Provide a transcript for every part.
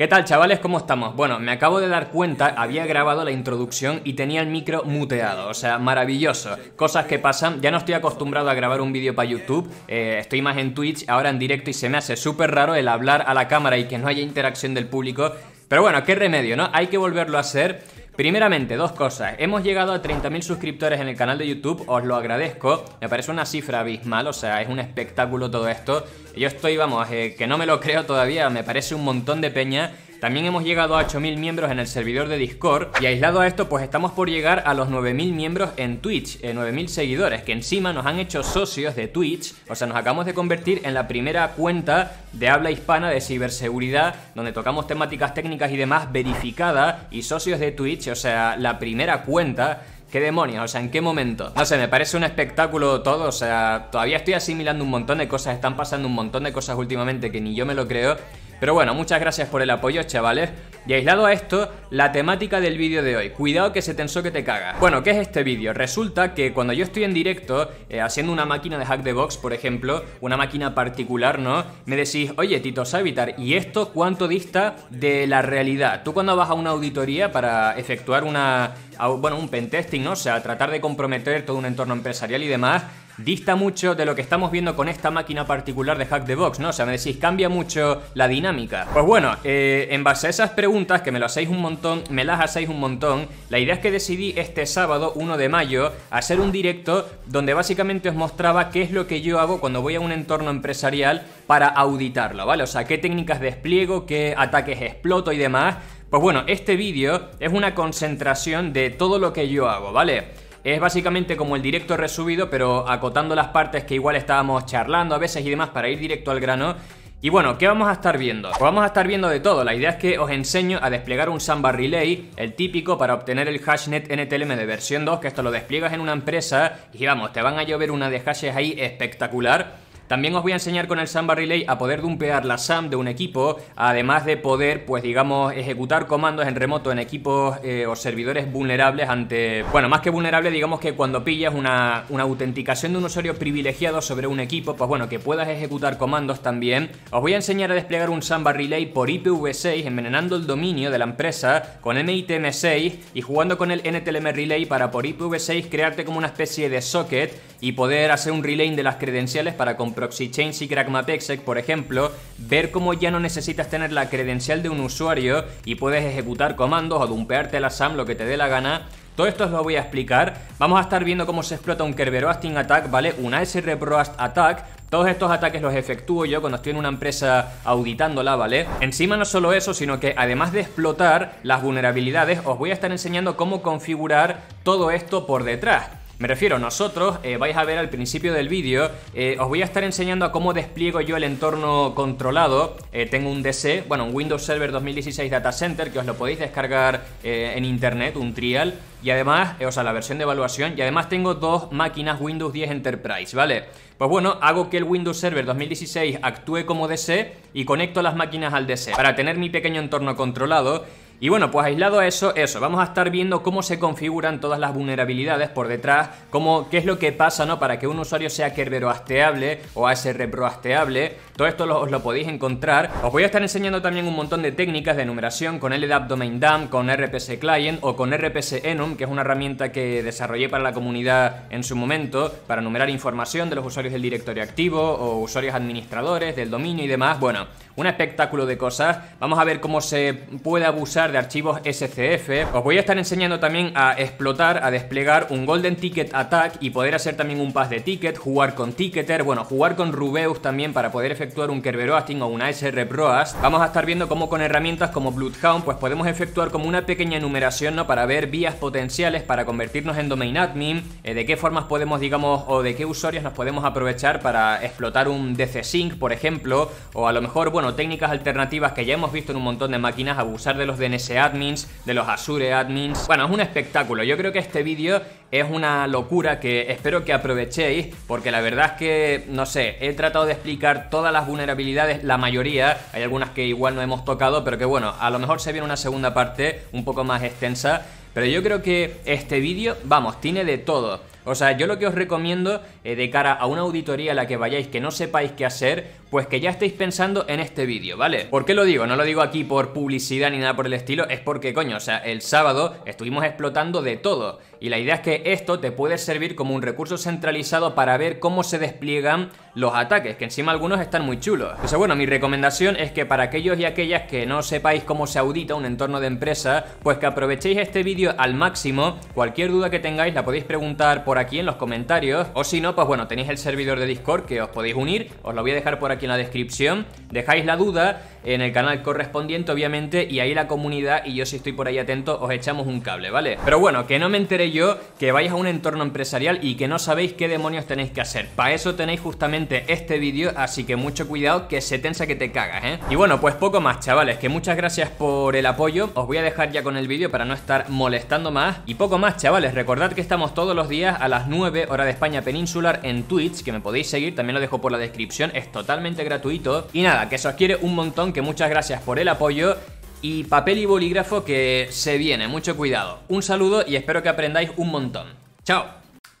¿Qué tal chavales? ¿Cómo estamos? Bueno, me acabo de dar cuenta, había grabado la introducción y tenía el micro muteado, o sea, maravilloso. Cosas que pasan, ya no estoy acostumbrado a grabar un vídeo para YouTube, eh, estoy más en Twitch, ahora en directo y se me hace súper raro el hablar a la cámara y que no haya interacción del público. Pero bueno, qué remedio, ¿no? Hay que volverlo a hacer. Primeramente, dos cosas. Hemos llegado a 30.000 suscriptores en el canal de YouTube, os lo agradezco. Me parece una cifra abismal, o sea, es un espectáculo todo esto. Yo estoy, vamos, eh, que no me lo creo todavía, me parece un montón de peña también hemos llegado a 8000 miembros en el servidor de Discord y aislado a esto pues estamos por llegar a los 9000 miembros en Twitch, 9000 eh, seguidores que encima nos han hecho socios de Twitch, o sea nos acabamos de convertir en la primera cuenta de habla hispana de ciberseguridad donde tocamos temáticas técnicas y demás verificada y socios de Twitch, o sea la primera cuenta ¿Qué demonios? O sea, ¿en qué momento? No sé, me parece un espectáculo todo, o sea, todavía estoy asimilando un montón de cosas, están pasando un montón de cosas últimamente que ni yo me lo creo pero bueno, muchas gracias por el apoyo, chavales. Y aislado a esto, la temática del vídeo de hoy. Cuidado que se tensó que te cagas. Bueno, ¿qué es este vídeo? Resulta que cuando yo estoy en directo, eh, haciendo una máquina de hack de box, por ejemplo, una máquina particular, ¿no? Me decís, oye, Tito Savitar, ¿y esto cuánto dista de la realidad? Tú cuando vas a una auditoría para efectuar una, bueno, un pentesting, ¿no? O sea, tratar de comprometer todo un entorno empresarial y demás, dista mucho de lo que estamos viendo con esta máquina particular de Hack the Box, ¿no? O sea, me decís, cambia mucho la dinámica. Pues bueno, eh, en base a esas preguntas, que me lo hacéis un montón, me las hacéis un montón, la idea es que decidí este sábado, 1 de mayo, hacer un directo donde básicamente os mostraba qué es lo que yo hago cuando voy a un entorno empresarial para auditarlo, ¿vale? O sea, qué técnicas despliego, qué ataques exploto y demás. Pues bueno, este vídeo es una concentración de todo lo que yo hago, ¿vale? Es básicamente como el directo resubido, pero acotando las partes que igual estábamos charlando a veces y demás para ir directo al grano. Y bueno, ¿qué vamos a estar viendo? Pues vamos a estar viendo de todo. La idea es que os enseño a desplegar un Samba Relay, el típico para obtener el hashnet NTLM de versión 2, que esto lo despliegas en una empresa y vamos, te van a llover una de hashes ahí espectacular. También os voy a enseñar con el Samba Relay a poder dumpear la SAM de un equipo, además de poder, pues digamos, ejecutar comandos en remoto en equipos eh, o servidores vulnerables ante... Bueno, más que vulnerable, digamos que cuando pillas una, autenticación de un usuario privilegiado sobre un equipo, pues bueno, que puedas ejecutar comandos también. Os voy a enseñar a desplegar un Samba Relay por IPv6 envenenando el dominio de la empresa con MITM6 y jugando con el NTLM Relay para por IPv6 crearte como una especie de socket y poder hacer un relay de las credenciales para completar proxy chains y exec, por ejemplo, ver cómo ya no necesitas tener la credencial de un usuario y puedes ejecutar comandos o dumpearte la SAM, lo que te dé la gana, todo esto os lo voy a explicar. Vamos a estar viendo cómo se explota un Kerberoasting Attack, ¿vale? Un ASR Proast Attack. Todos estos ataques los efectúo yo cuando estoy en una empresa auditándola, ¿vale? Encima no solo eso, sino que además de explotar las vulnerabilidades, os voy a estar enseñando cómo configurar todo esto por detrás. Me refiero, nosotros eh, vais a ver al principio del vídeo, eh, os voy a estar enseñando a cómo despliego yo el entorno controlado. Eh, tengo un DC, bueno, un Windows Server 2016 Data Center, que os lo podéis descargar en internet, un trial. Y además, o sea, la versión de evaluación. Y además tengo dos máquinas Windows 10 Enterprise, ¿vale? Pues bueno, hago que el Windows Server 2016 actúe como DC y conecto las máquinas al DC para tener mi pequeño entorno controlado. Y bueno, pues aislado a eso, eso, vamos a estar viendo cómo se configuran todas las vulnerabilidades por detrás, cómo, qué es lo que pasa, ¿no? Para que un usuario sea querberoasteable o asrproasteable, todo esto lo, os lo podéis encontrar. Os voy a estar enseñando también un montón de técnicas de numeración con LDAP Domain Dump, con RPC Client o con RPC Enum, que es una herramienta que desarrollé para la comunidad en su momento, para enumerar información de los usuarios del directorio activo o usuarios administradores, del dominio y demás. Bueno, un espectáculo de cosas. Vamos a ver cómo se puede abusar de archivos SCF. Os voy a estar enseñando también a explotar, a desplegar un Golden Ticket Attack y poder hacer también un pass de ticket, jugar con Ticketer, bueno, jugar con Rubeus también para poder efectuar un Kerberoasting o una SR Proast. Vamos a estar viendo cómo con herramientas como Bloodhound pues podemos efectuar como una pequeña enumeración ¿no? para ver vías potenciales para convertirnos en domain admin, eh, de qué formas podemos, digamos, o de qué usuarios nos podemos aprovechar para explotar un DC Sync, por ejemplo, o a lo mejor, bueno, técnicas alternativas que ya hemos visto en un montón de máquinas, abusar de los DNS admins, de los Azure admins. Bueno, es un espectáculo. Yo creo que este vídeo es una locura que espero que aprovechéis porque la verdad es que, no sé, he tratado de explicar todas las vulnerabilidades, la mayoría, hay algunas que igual no hemos tocado, pero que bueno, a lo mejor se viene una segunda parte un poco más extensa, pero yo creo que este vídeo, vamos, tiene de todo. O sea, yo lo que os recomiendo eh, de cara a una auditoría a la que vayáis que no sepáis qué hacer, pues que ya estéis pensando en este vídeo, ¿vale? ¿Por qué lo digo? No lo digo aquí por publicidad ni nada por el estilo, es porque, coño, o sea, el sábado estuvimos explotando de todo. Y la idea es que esto te puede servir como un recurso centralizado para ver cómo se despliegan los ataques, que encima algunos están muy chulos. O sea, bueno, mi recomendación es que para aquellos y aquellas que no sepáis cómo se audita un entorno de empresa, pues que aprovechéis este vídeo al máximo. Cualquier duda que tengáis la podéis preguntar por aquí en los comentarios, o si no, pues bueno, tenéis el servidor de Discord que os podéis unir, os lo voy a dejar por aquí en la descripción, dejáis la duda en el canal correspondiente, obviamente, y ahí la comunidad y yo si estoy por ahí atento os echamos un cable, ¿vale? Pero bueno, que no me enteré yo que vais a un entorno empresarial y que no sabéis qué demonios tenéis que hacer. Para eso tenéis justamente este vídeo, así que mucho cuidado que se tensa que te cagas, ¿eh? Y bueno, pues poco más, chavales, que muchas gracias por el apoyo. Os voy a dejar ya con el vídeo para no estar molestando más. Y poco más, chavales, recordad que estamos todos los días a las 9 horas de España peninsular en Twitch, que me podéis seguir, también lo dejo por la descripción, es totalmente gratuito. Y nada, que se os quiere un montón, que muchas gracias por el apoyo y papel y bolígrafo que se viene, mucho cuidado. Un saludo y espero que aprendáis un montón. ¡Chao!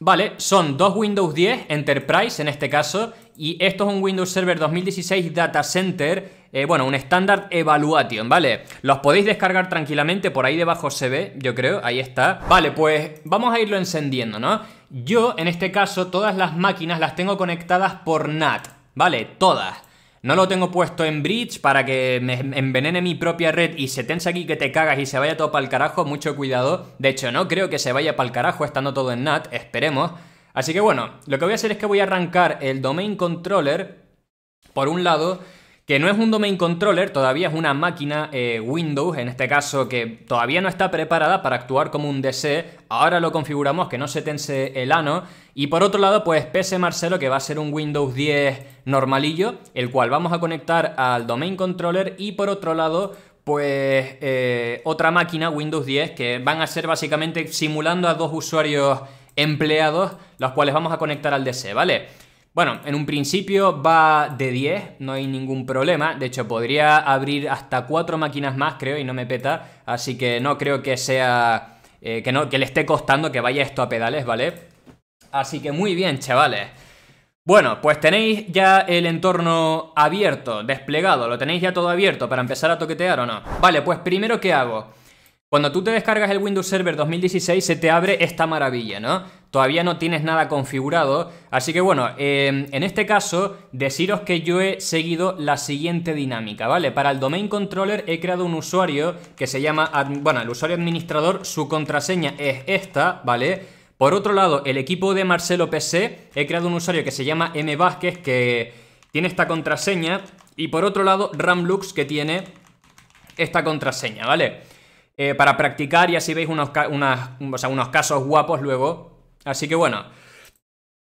Vale, son dos Windows 10 Enterprise en este caso y esto es un Windows Server 2016 Data Center, eh, bueno, un estándar Evaluation, ¿vale? Los podéis descargar tranquilamente, por ahí debajo se ve, yo creo, ahí está. Vale, pues vamos a irlo encendiendo, ¿no? Yo, en este caso, todas las máquinas las tengo conectadas por NAT, ¿vale? Todas. No lo tengo puesto en bridge para que me envenene mi propia red y se tensa aquí que te cagas y se vaya todo para el carajo, mucho cuidado. De hecho, no creo que se vaya para el carajo estando todo en NAT, esperemos. Así que bueno, lo que voy a hacer es que voy a arrancar el domain controller por un lado que no es un domain controller, todavía es una máquina eh, Windows, en este caso, que todavía no está preparada para actuar como un DC. Ahora lo configuramos, que no se tense el ano. Y por otro lado, pues PC Marcelo, que va a ser un Windows 10 normalillo, el cual vamos a conectar al domain controller. Y por otro lado, pues eh, otra máquina, Windows 10, que van a ser básicamente simulando a dos usuarios empleados, los cuales vamos a conectar al DC, ¿vale? Bueno, en un principio va de 10, no hay ningún problema. De hecho, podría abrir hasta 4 máquinas más, creo, y no me peta. Así que no creo que sea... Eh, que, no, que le esté costando que vaya esto a pedales, ¿vale? Así que muy bien, chavales. Bueno, pues tenéis ya el entorno abierto, desplegado, lo tenéis ya todo abierto para empezar a toquetear o no. Vale, pues primero ¿qué hago? Cuando tú te descargas el Windows Server 2016 se te abre esta maravilla, ¿no? Todavía no tienes nada configurado, así que bueno, em, en este caso deciros que yo he seguido la siguiente dinámica, ¿vale? Para el Domain Controller he creado un usuario que se llama, bueno, el usuario administrador, su contraseña es esta, ¿vale? Por otro lado, el equipo de Marcelo PC, he creado un usuario que se llama M Vázquez, que tiene esta contraseña. Y por otro lado, Ramlux, que tiene esta contraseña, ¿vale? Eh, para practicar y así veis unos, unos casos guapos luego. Así que bueno,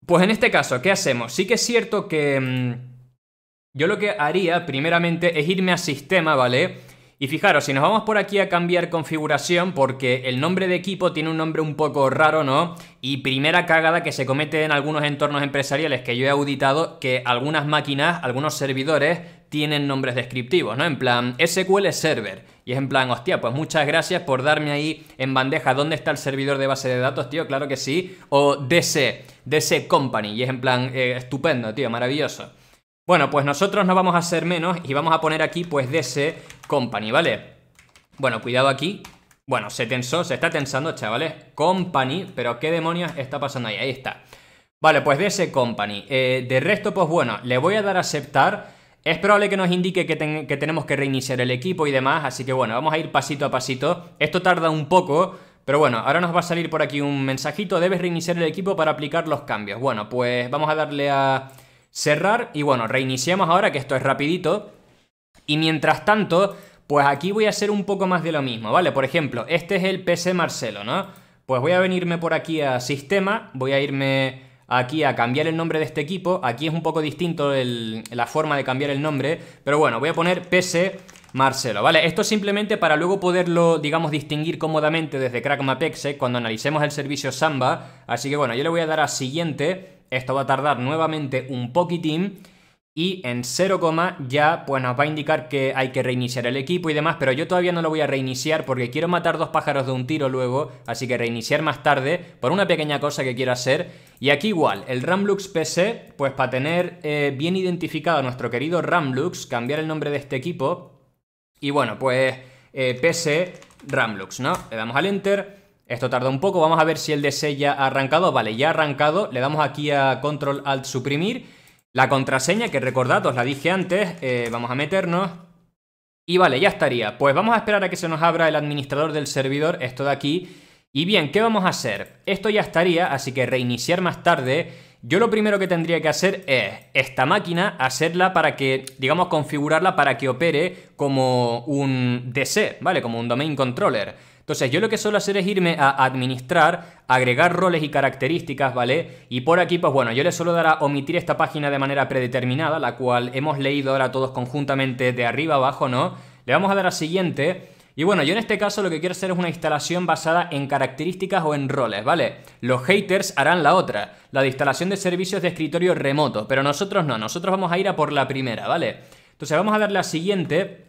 pues en este caso, ¿qué hacemos? Sí que es cierto que mm, yo lo que haría primeramente es irme a sistema, ¿vale? Y fijaros, si nos vamos por aquí a cambiar configuración, porque el nombre de equipo tiene un nombre un poco raro, ¿no? Y primera cagada que se comete en algunos entornos empresariales que yo he auditado, que algunas máquinas, algunos servidores, tienen nombres descriptivos, ¿no? En plan, SQL Server. Y es en plan, hostia, pues muchas gracias por darme ahí en bandeja dónde está el servidor de base de datos, tío, claro que sí. O DC, DC Company. Y es en plan, eh, estupendo, tío, maravilloso. Bueno, pues nosotros no vamos a hacer menos y vamos a poner aquí, pues, DC Company, ¿vale? Bueno, cuidado aquí. Bueno, se tensó, se está tensando, chavales. Company, pero ¿qué demonios está pasando ahí? Ahí está. Vale, pues DC Company. Eh, de resto, pues bueno, le voy a dar a aceptar es probable que nos indique que, tenemos que reiniciar el equipo y demás, así que bueno, vamos a ir pasito a pasito. Esto tarda un poco, pero bueno, ahora nos va a salir por aquí un mensajito, debes reiniciar el equipo para aplicar los cambios. Bueno, pues vamos a darle a cerrar y bueno, reiniciamos ahora que esto es rapidito. Y mientras tanto, pues aquí voy a hacer un poco más de lo mismo, ¿vale? Por ejemplo, este es el PC Marcelo, ¿no? Pues voy a venirme por aquí a sistema, voy a irme aquí a cambiar el nombre de este equipo. Aquí es un poco distinto la forma de cambiar el nombre, pero bueno, voy a poner PS Marcelo, ¿vale? Esto simplemente para luego poderlo, digamos, distinguir cómodamente desde Crackmapexe. cuando analicemos el servicio Samba. Así que bueno, yo le voy a dar a siguiente. Esto va a tardar nuevamente un poquitín y en 0, ya pues nos va a indicar que hay que reiniciar el equipo y demás, pero yo todavía no lo voy a reiniciar porque quiero matar dos pájaros de un tiro luego, así que reiniciar más tarde por una pequeña cosa que quiero hacer. Y aquí igual, el Ramlux PC, pues para tener eh, bien identificado a nuestro querido Ramlux, cambiar el nombre de este equipo y bueno, pues eh, PC Ramlux, ¿no? Le damos al Enter... Esto tarda un poco, vamos a ver si el de ya ha arrancado. Vale, ya ha arrancado, le damos aquí a Control Alt Suprimir la contraseña, que recordad, os la dije antes, eh, vamos a meternos. Y vale, ya estaría. Pues vamos a esperar a que se nos abra el administrador del servidor, esto de aquí. Y bien, ¿qué vamos a hacer? Esto ya estaría, así que reiniciar más tarde. Yo lo primero que tendría que hacer es esta máquina, hacerla para que, digamos, configurarla para que opere como un DC, ¿vale? Como un Domain Controller. Entonces yo lo que suelo hacer es irme a administrar, agregar roles y características, ¿vale? Y por aquí, pues bueno, yo le suelo dar a omitir esta página de manera predeterminada, la cual hemos leído ahora todos conjuntamente de arriba abajo, ¿no? Le vamos a dar a siguiente. Y bueno, yo en este caso lo que quiero hacer es una instalación basada en características o en roles, ¿vale? Los haters harán la otra, la de instalación de servicios de escritorio remoto, pero nosotros no, nosotros vamos a ir a por la primera, ¿vale? Entonces vamos a darle a siguiente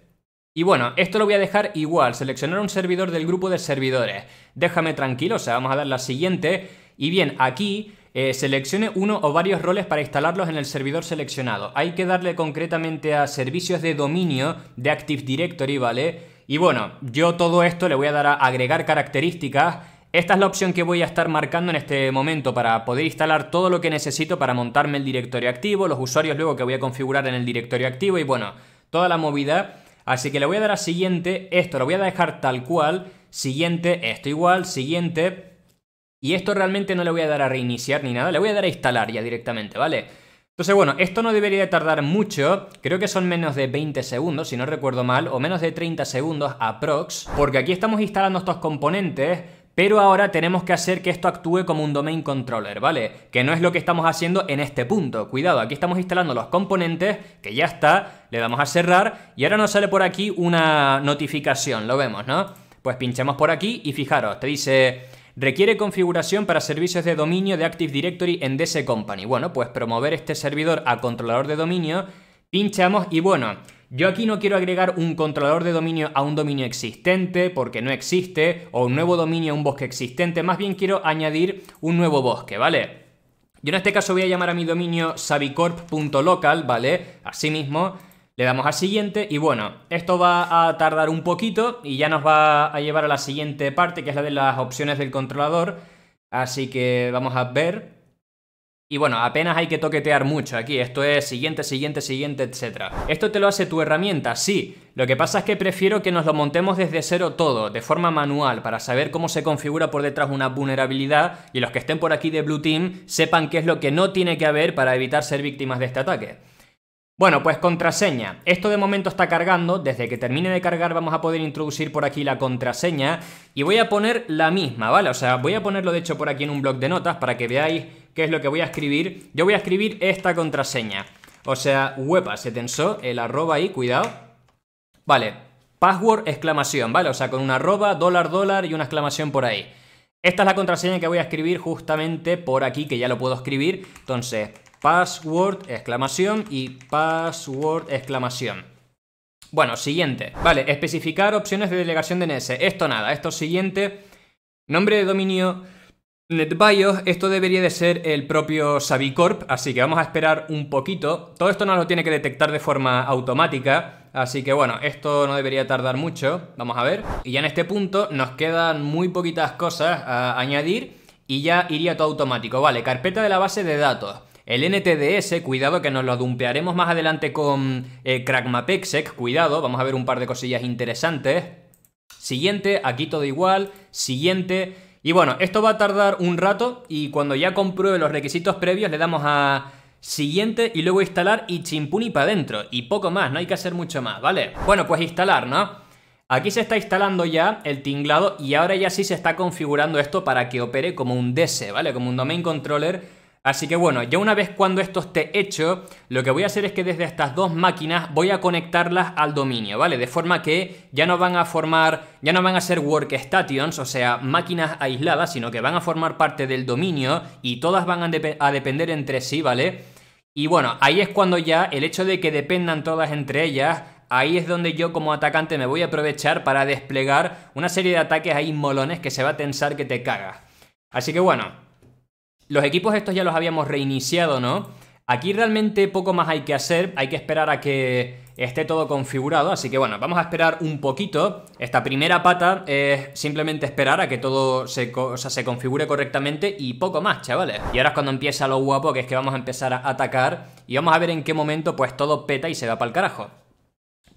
y bueno, esto lo voy a dejar igual, seleccionar un servidor del grupo de servidores. Déjame tranquilo, o sea, vamos a dar la siguiente. Y bien, aquí eh, seleccione uno o varios roles para instalarlos en el servidor seleccionado. Hay que darle concretamente a servicios de dominio de Active Directory, ¿vale? Y bueno, yo todo esto le voy a dar a agregar características. Esta es la opción que voy a estar marcando en este momento para poder instalar todo lo que necesito para montarme el directorio activo, los usuarios luego que voy a configurar en el directorio activo y bueno, toda la movida Así que le voy a dar a siguiente, esto lo voy a dejar tal cual, siguiente, esto igual, siguiente. Y esto realmente no le voy a dar a reiniciar ni nada, le voy a dar a instalar ya directamente, ¿vale? Entonces, bueno, esto no debería tardar mucho, creo que son menos de 20 segundos, si no recuerdo mal, o menos de 30 segundos aprox, porque aquí estamos instalando estos componentes pero ahora tenemos que hacer que esto actúe como un domain controller, ¿vale? Que no es lo que estamos haciendo en este punto. Cuidado, aquí estamos instalando los componentes, que ya está, le damos a cerrar y ahora nos sale por aquí una notificación, lo vemos, ¿no? Pues pinchamos por aquí y fijaros, te dice... Requiere configuración para servicios de dominio de Active Directory en DC Company. Bueno, pues promover este servidor a controlador de dominio, pinchamos y bueno, yo aquí no quiero agregar un controlador de dominio a un dominio existente porque no existe, o un nuevo dominio a un bosque existente, más bien quiero añadir un nuevo bosque, ¿vale? Yo en este caso voy a llamar a mi dominio sabicorp.local, ¿vale? Así mismo, le damos a siguiente y bueno, esto va a tardar un poquito y ya nos va a llevar a la siguiente parte, que es la de las opciones del controlador. Así que vamos a ver y bueno, apenas hay que toquetear mucho aquí, esto es siguiente, siguiente, siguiente, etc. ¿Esto te lo hace tu herramienta? Sí. Lo que pasa es que prefiero que nos lo montemos desde cero todo, de forma manual, para saber cómo se configura por detrás una vulnerabilidad y los que estén por aquí de Blue Team sepan qué es lo que no tiene que haber para evitar ser víctimas de este ataque. Bueno, pues contraseña. Esto de momento está cargando. Desde que termine de cargar vamos a poder introducir por aquí la contraseña. Y voy a poner la misma, ¿vale? O sea, voy a ponerlo de hecho por aquí en un blog de notas para que veáis qué es lo que voy a escribir. Yo voy a escribir esta contraseña. O sea, huepa, se tensó el arroba ahí, cuidado. Vale, password exclamación, ¿vale? O sea, con un arroba, dólar, dólar y una exclamación por ahí. Esta es la contraseña que voy a escribir justamente por aquí, que ya lo puedo escribir. Entonces, password exclamación y password exclamación. Bueno, siguiente. Vale, especificar opciones de delegación de DNS. Esto nada, esto siguiente. Nombre de dominio, NetBIOS, esto debería de ser el propio Savicorp, así que vamos a esperar un poquito. Todo esto nos lo tiene que detectar de forma automática, así que bueno, esto no debería tardar mucho, vamos a ver. Y ya en este punto nos quedan muy poquitas cosas a añadir y ya iría todo automático. Vale, carpeta de la base de datos. El NTDS, cuidado que nos lo dumpearemos más adelante con eh, Crackmapexec, cuidado, vamos a ver un par de cosillas interesantes. Siguiente, aquí todo igual. Siguiente, y bueno, esto va a tardar un rato y cuando ya compruebe los requisitos previos le damos a siguiente y luego instalar y chimpuni para adentro. Y poco más, no hay que hacer mucho más, ¿vale? Bueno, pues instalar, ¿no? Aquí se está instalando ya el tinglado y ahora ya sí se está configurando esto para que opere como un DC, ¿vale? Como un Domain Controller Así que bueno, ya una vez cuando esto esté hecho, lo que voy a hacer es que desde estas dos máquinas voy a conectarlas al dominio, ¿vale? De forma que ya no van a formar, ya no van a ser workstations, o sea, máquinas aisladas, sino que van a formar parte del dominio y todas van a, depender entre sí, ¿vale? Y bueno, ahí es cuando ya el hecho de que dependan todas entre ellas ahí es donde yo como atacante me voy a aprovechar para desplegar una serie de ataques ahí molones que se va a tensar que te cagas. Así que bueno, los equipos estos ya los habíamos reiniciado, ¿no? Aquí realmente poco más hay que hacer, hay que esperar a que esté todo configurado, así que bueno, vamos a esperar un poquito. Esta primera pata es simplemente esperar a que todo se, se configure correctamente y poco más, chavales. Y ahora es cuando empieza lo guapo, que es que vamos a empezar a atacar y vamos a ver en qué momento pues todo peta y se va para el carajo.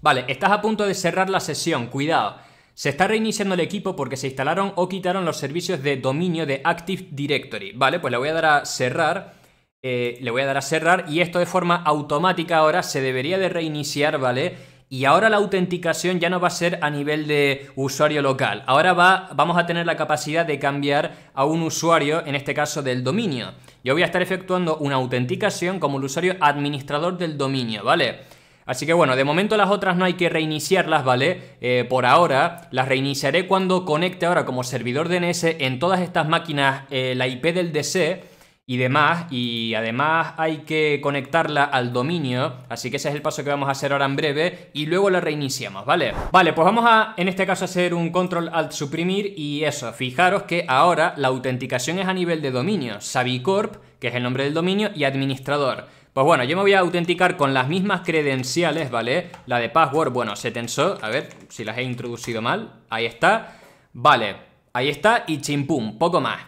Vale, estás a punto de cerrar la sesión, cuidado. Se está reiniciando el equipo porque se instalaron o quitaron los servicios de dominio de Active Directory. Vale, pues le voy a dar a cerrar. Eh, le voy a dar a cerrar y esto de forma automática ahora se debería de reiniciar, ¿vale? Y ahora la autenticación ya no va a ser a nivel de usuario local. Ahora va, vamos a tener la capacidad de cambiar a un usuario, en este caso del dominio. Yo voy a estar efectuando una autenticación como el usuario administrador del dominio, ¿vale? Así que bueno, de momento las otras no hay que reiniciarlas, ¿vale? Eh, por ahora, las reiniciaré cuando conecte ahora como servidor DNS en todas estas máquinas eh, la IP del DC y demás, y además hay que conectarla al dominio, así que ese es el paso que vamos a hacer ahora en breve, y luego la reiniciamos, ¿vale? Vale, pues vamos a, en este caso, hacer un control alt suprimir, y eso, fijaros que ahora la autenticación es a nivel de dominio, Savicorp, que es el nombre del dominio, y administrador. Pues bueno, yo me voy a autenticar con las mismas credenciales, ¿vale? La de password, bueno, se tensó, a ver si las he introducido mal, ahí está. Vale, ahí está y chimpum, poco más.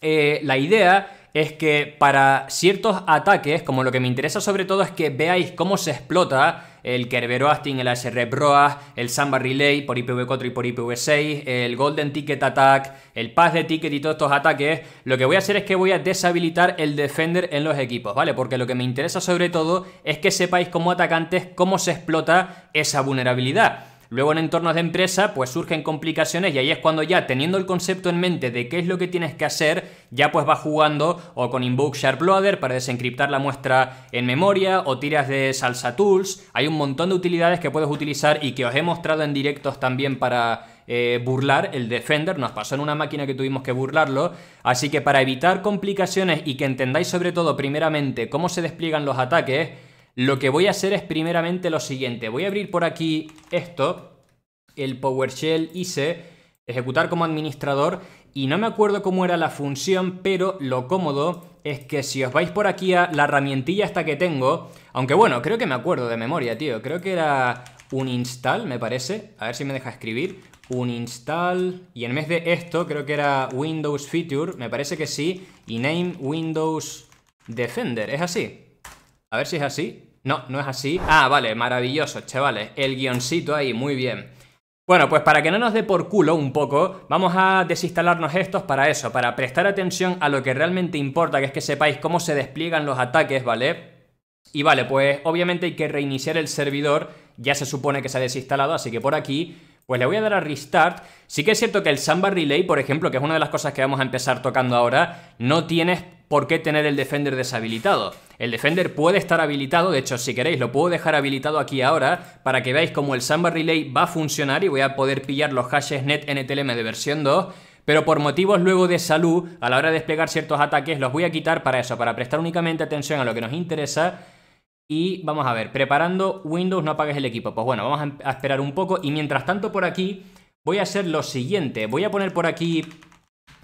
Eh, la idea es que para ciertos ataques, como lo que me interesa sobre todo es que veáis cómo se explota el Kerbero Astin, el SR el Samba Relay por IPv4 y por IPv6, el Golden Ticket Attack, el Pass de Ticket y todos estos ataques, lo que voy a hacer es que voy a deshabilitar el Defender en los equipos, ¿vale? Porque lo que me interesa sobre todo es que sepáis como atacantes cómo se explota esa vulnerabilidad. Luego en entornos de empresa pues surgen complicaciones y ahí es cuando ya teniendo el concepto en mente de qué es lo que tienes que hacer, ya pues vas jugando o con Invoke Sharp Loader para desencriptar la muestra en memoria o tiras de Salsa Tools. Hay un montón de utilidades que puedes utilizar y que os he mostrado en directos también para eh, burlar el Defender, nos pasó en una máquina que tuvimos que burlarlo, así que para evitar complicaciones y que entendáis sobre todo primeramente cómo se despliegan los ataques, lo que voy a hacer es primeramente lo siguiente. Voy a abrir por aquí esto, el PowerShell hice. ejecutar como administrador, y no me acuerdo cómo era la función, pero lo cómodo es que si os vais por aquí a la herramientilla esta que tengo, aunque bueno, creo que me acuerdo de memoria, tío, creo que era un install, me parece, a ver si me deja escribir, un install, y en vez de esto, creo que era Windows Feature, me parece que sí, y name Windows Defender, ¿es así? A ver si es así, no, no es así. Ah, vale, maravilloso, chavales. El guioncito ahí, muy bien. Bueno, pues para que no nos dé por culo un poco, vamos a desinstalarnos estos para eso, para prestar atención a lo que realmente importa, que es que sepáis cómo se despliegan los ataques, ¿vale? Y vale, pues obviamente hay que reiniciar el servidor, ya se supone que se ha desinstalado, así que por aquí pues le voy a dar a Restart. Sí que es cierto que el Samba Relay, por ejemplo, que es una de las cosas que vamos a empezar tocando ahora, no tienes por qué tener el Defender deshabilitado. El Defender puede estar habilitado, de hecho si queréis lo puedo dejar habilitado aquí ahora para que veáis cómo el Samba Relay va a funcionar y voy a poder pillar los hashes net NTLM de versión 2 pero por motivos luego de salud, a la hora de desplegar ciertos ataques, los voy a quitar para eso, para prestar únicamente atención a lo que nos interesa. Y vamos a ver, preparando Windows, no apagues el equipo. Pues bueno, vamos a em, esperar un poco y mientras tanto por aquí voy a hacer lo siguiente. Voy a poner por aquí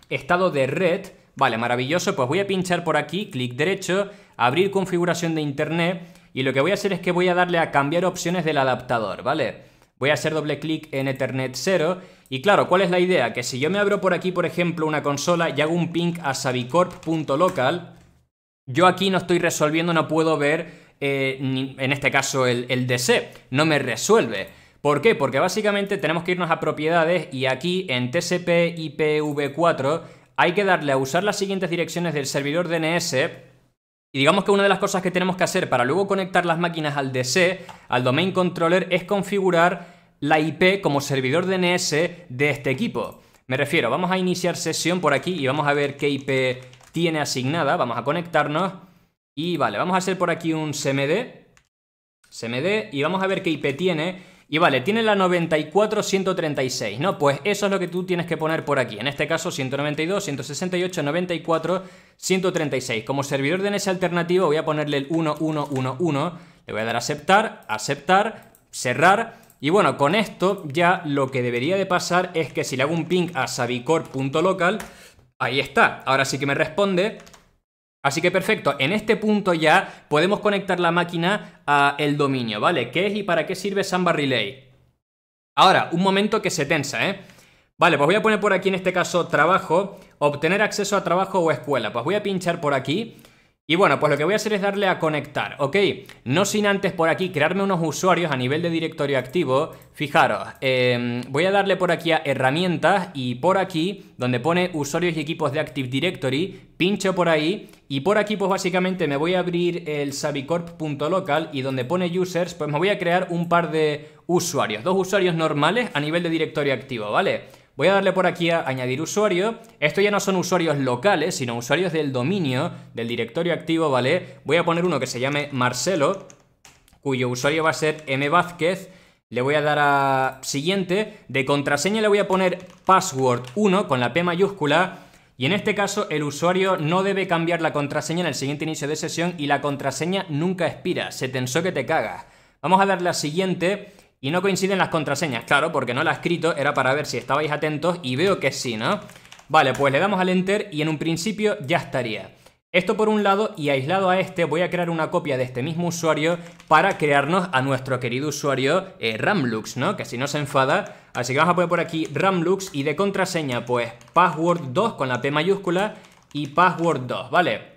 estado de red Vale, maravilloso, pues voy a pinchar por aquí, clic derecho, abrir configuración de internet y lo que voy a hacer es que voy a darle a cambiar opciones del adaptador, ¿vale? Voy a hacer doble clic en Ethernet 0 y claro, ¿cuál es la idea? Que si yo me abro por aquí, por ejemplo, una consola y hago un ping a sabicorp.local, yo aquí no estoy resolviendo, no puedo ver, eh, en este caso, el, el DC, no me resuelve. ¿Por qué? Porque básicamente tenemos que irnos a propiedades y aquí en TCP IPv4 hay que darle a usar las siguientes direcciones del servidor DNS y digamos que una de las cosas que tenemos que hacer para luego conectar las máquinas al DC, al Domain Controller, es configurar la IP como servidor DNS de este equipo. Me refiero, vamos a iniciar sesión por aquí y vamos a ver qué IP tiene asignada. Vamos a conectarnos y vale, vamos a hacer por aquí un CMD. CMD y vamos a ver qué IP tiene y vale, tiene la 94, 136, ¿no? Pues eso es lo que tú tienes que poner por aquí. En este caso, 192, 168, 94, 136. Como servidor de NS alternativo voy a ponerle el 1111, le voy a dar a aceptar, aceptar, cerrar... Y bueno, con esto ya lo que debería de pasar es que si le hago un ping a sabicor.local, ahí está. Ahora sí que me responde Así que perfecto, en este punto ya podemos conectar la máquina a el dominio, ¿vale? ¿Qué es y para qué sirve Samba Relay? Ahora, un momento que se tensa, ¿eh? Vale, pues voy a poner por aquí en este caso trabajo, obtener acceso a trabajo o escuela. Pues voy a pinchar por aquí y bueno, pues lo que voy a hacer es darle a conectar, ¿ok? No sin antes por aquí crearme unos usuarios a nivel de directorio activo. Fijaros, em, voy a darle por aquí a herramientas y por aquí, donde pone usuarios y equipos de Active Directory, pincho por ahí y por aquí pues básicamente me voy a abrir el sabicorp.local y donde pone users, pues me voy a crear un par de usuarios, dos usuarios normales a nivel de directorio activo, ¿vale? Voy a darle por aquí a añadir usuario. Esto ya no son usuarios locales, sino usuarios del dominio, del directorio activo, ¿vale? Voy a poner uno que se llame Marcelo, cuyo usuario va a ser M. Vázquez. Le voy a dar a siguiente. De contraseña le voy a poner password 1 con la P mayúscula. Y en este caso el usuario no debe cambiar la contraseña en el siguiente inicio de sesión y la contraseña nunca expira, se tensó que te cagas. Vamos a darle a siguiente y no coinciden las contraseñas, claro, porque no la he escrito, era para ver si estabais atentos y veo que sí, ¿no? Vale, pues le damos al Enter y en un principio ya estaría. Esto por un lado y aislado a este voy a crear una copia de este mismo usuario para crearnos a nuestro querido usuario eh, Ramlux, ¿no? Que si no se enfada. Así que vamos a poner por aquí Ramlux y de contraseña pues password2 con la P mayúscula y password2, ¿vale?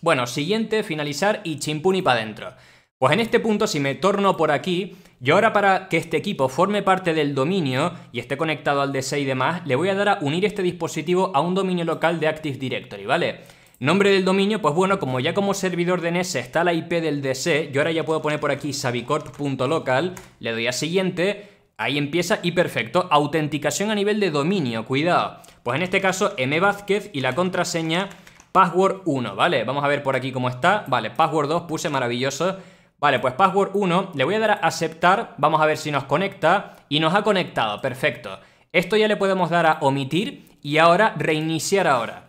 Bueno, siguiente, finalizar y chimpuni para adentro. Pues en este punto si me torno por aquí y ahora para que este equipo forme parte del dominio y esté conectado al DC y demás, le voy a dar a unir este dispositivo a un dominio local de Active Directory, ¿vale? Nombre del dominio, pues bueno, como ya como servidor de NS está la IP del DC, yo ahora ya puedo poner por aquí sabicorp.local, le doy a siguiente, ahí empieza y perfecto, autenticación a nivel de dominio, cuidado. Pues en este caso, M. Vázquez y la contraseña password 1, ¿vale? Vamos a ver por aquí cómo está, vale, password 2 puse maravilloso, Vale, pues password 1, le voy a dar a aceptar, vamos a ver si nos conecta, y nos ha conectado, perfecto. Esto ya le podemos dar a omitir y ahora reiniciar ahora.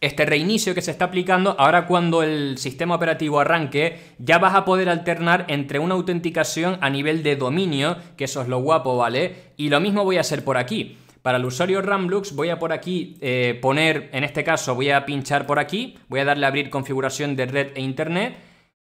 Este reinicio que se está aplicando, ahora cuando el sistema operativo arranque, ya vas a poder alternar entre una autenticación a nivel de dominio, que eso es lo guapo, ¿vale? Y lo mismo voy a hacer por aquí. Para el usuario Ramlux voy a por aquí eh, poner, en este caso voy a pinchar por aquí, voy a darle a abrir configuración de red e internet,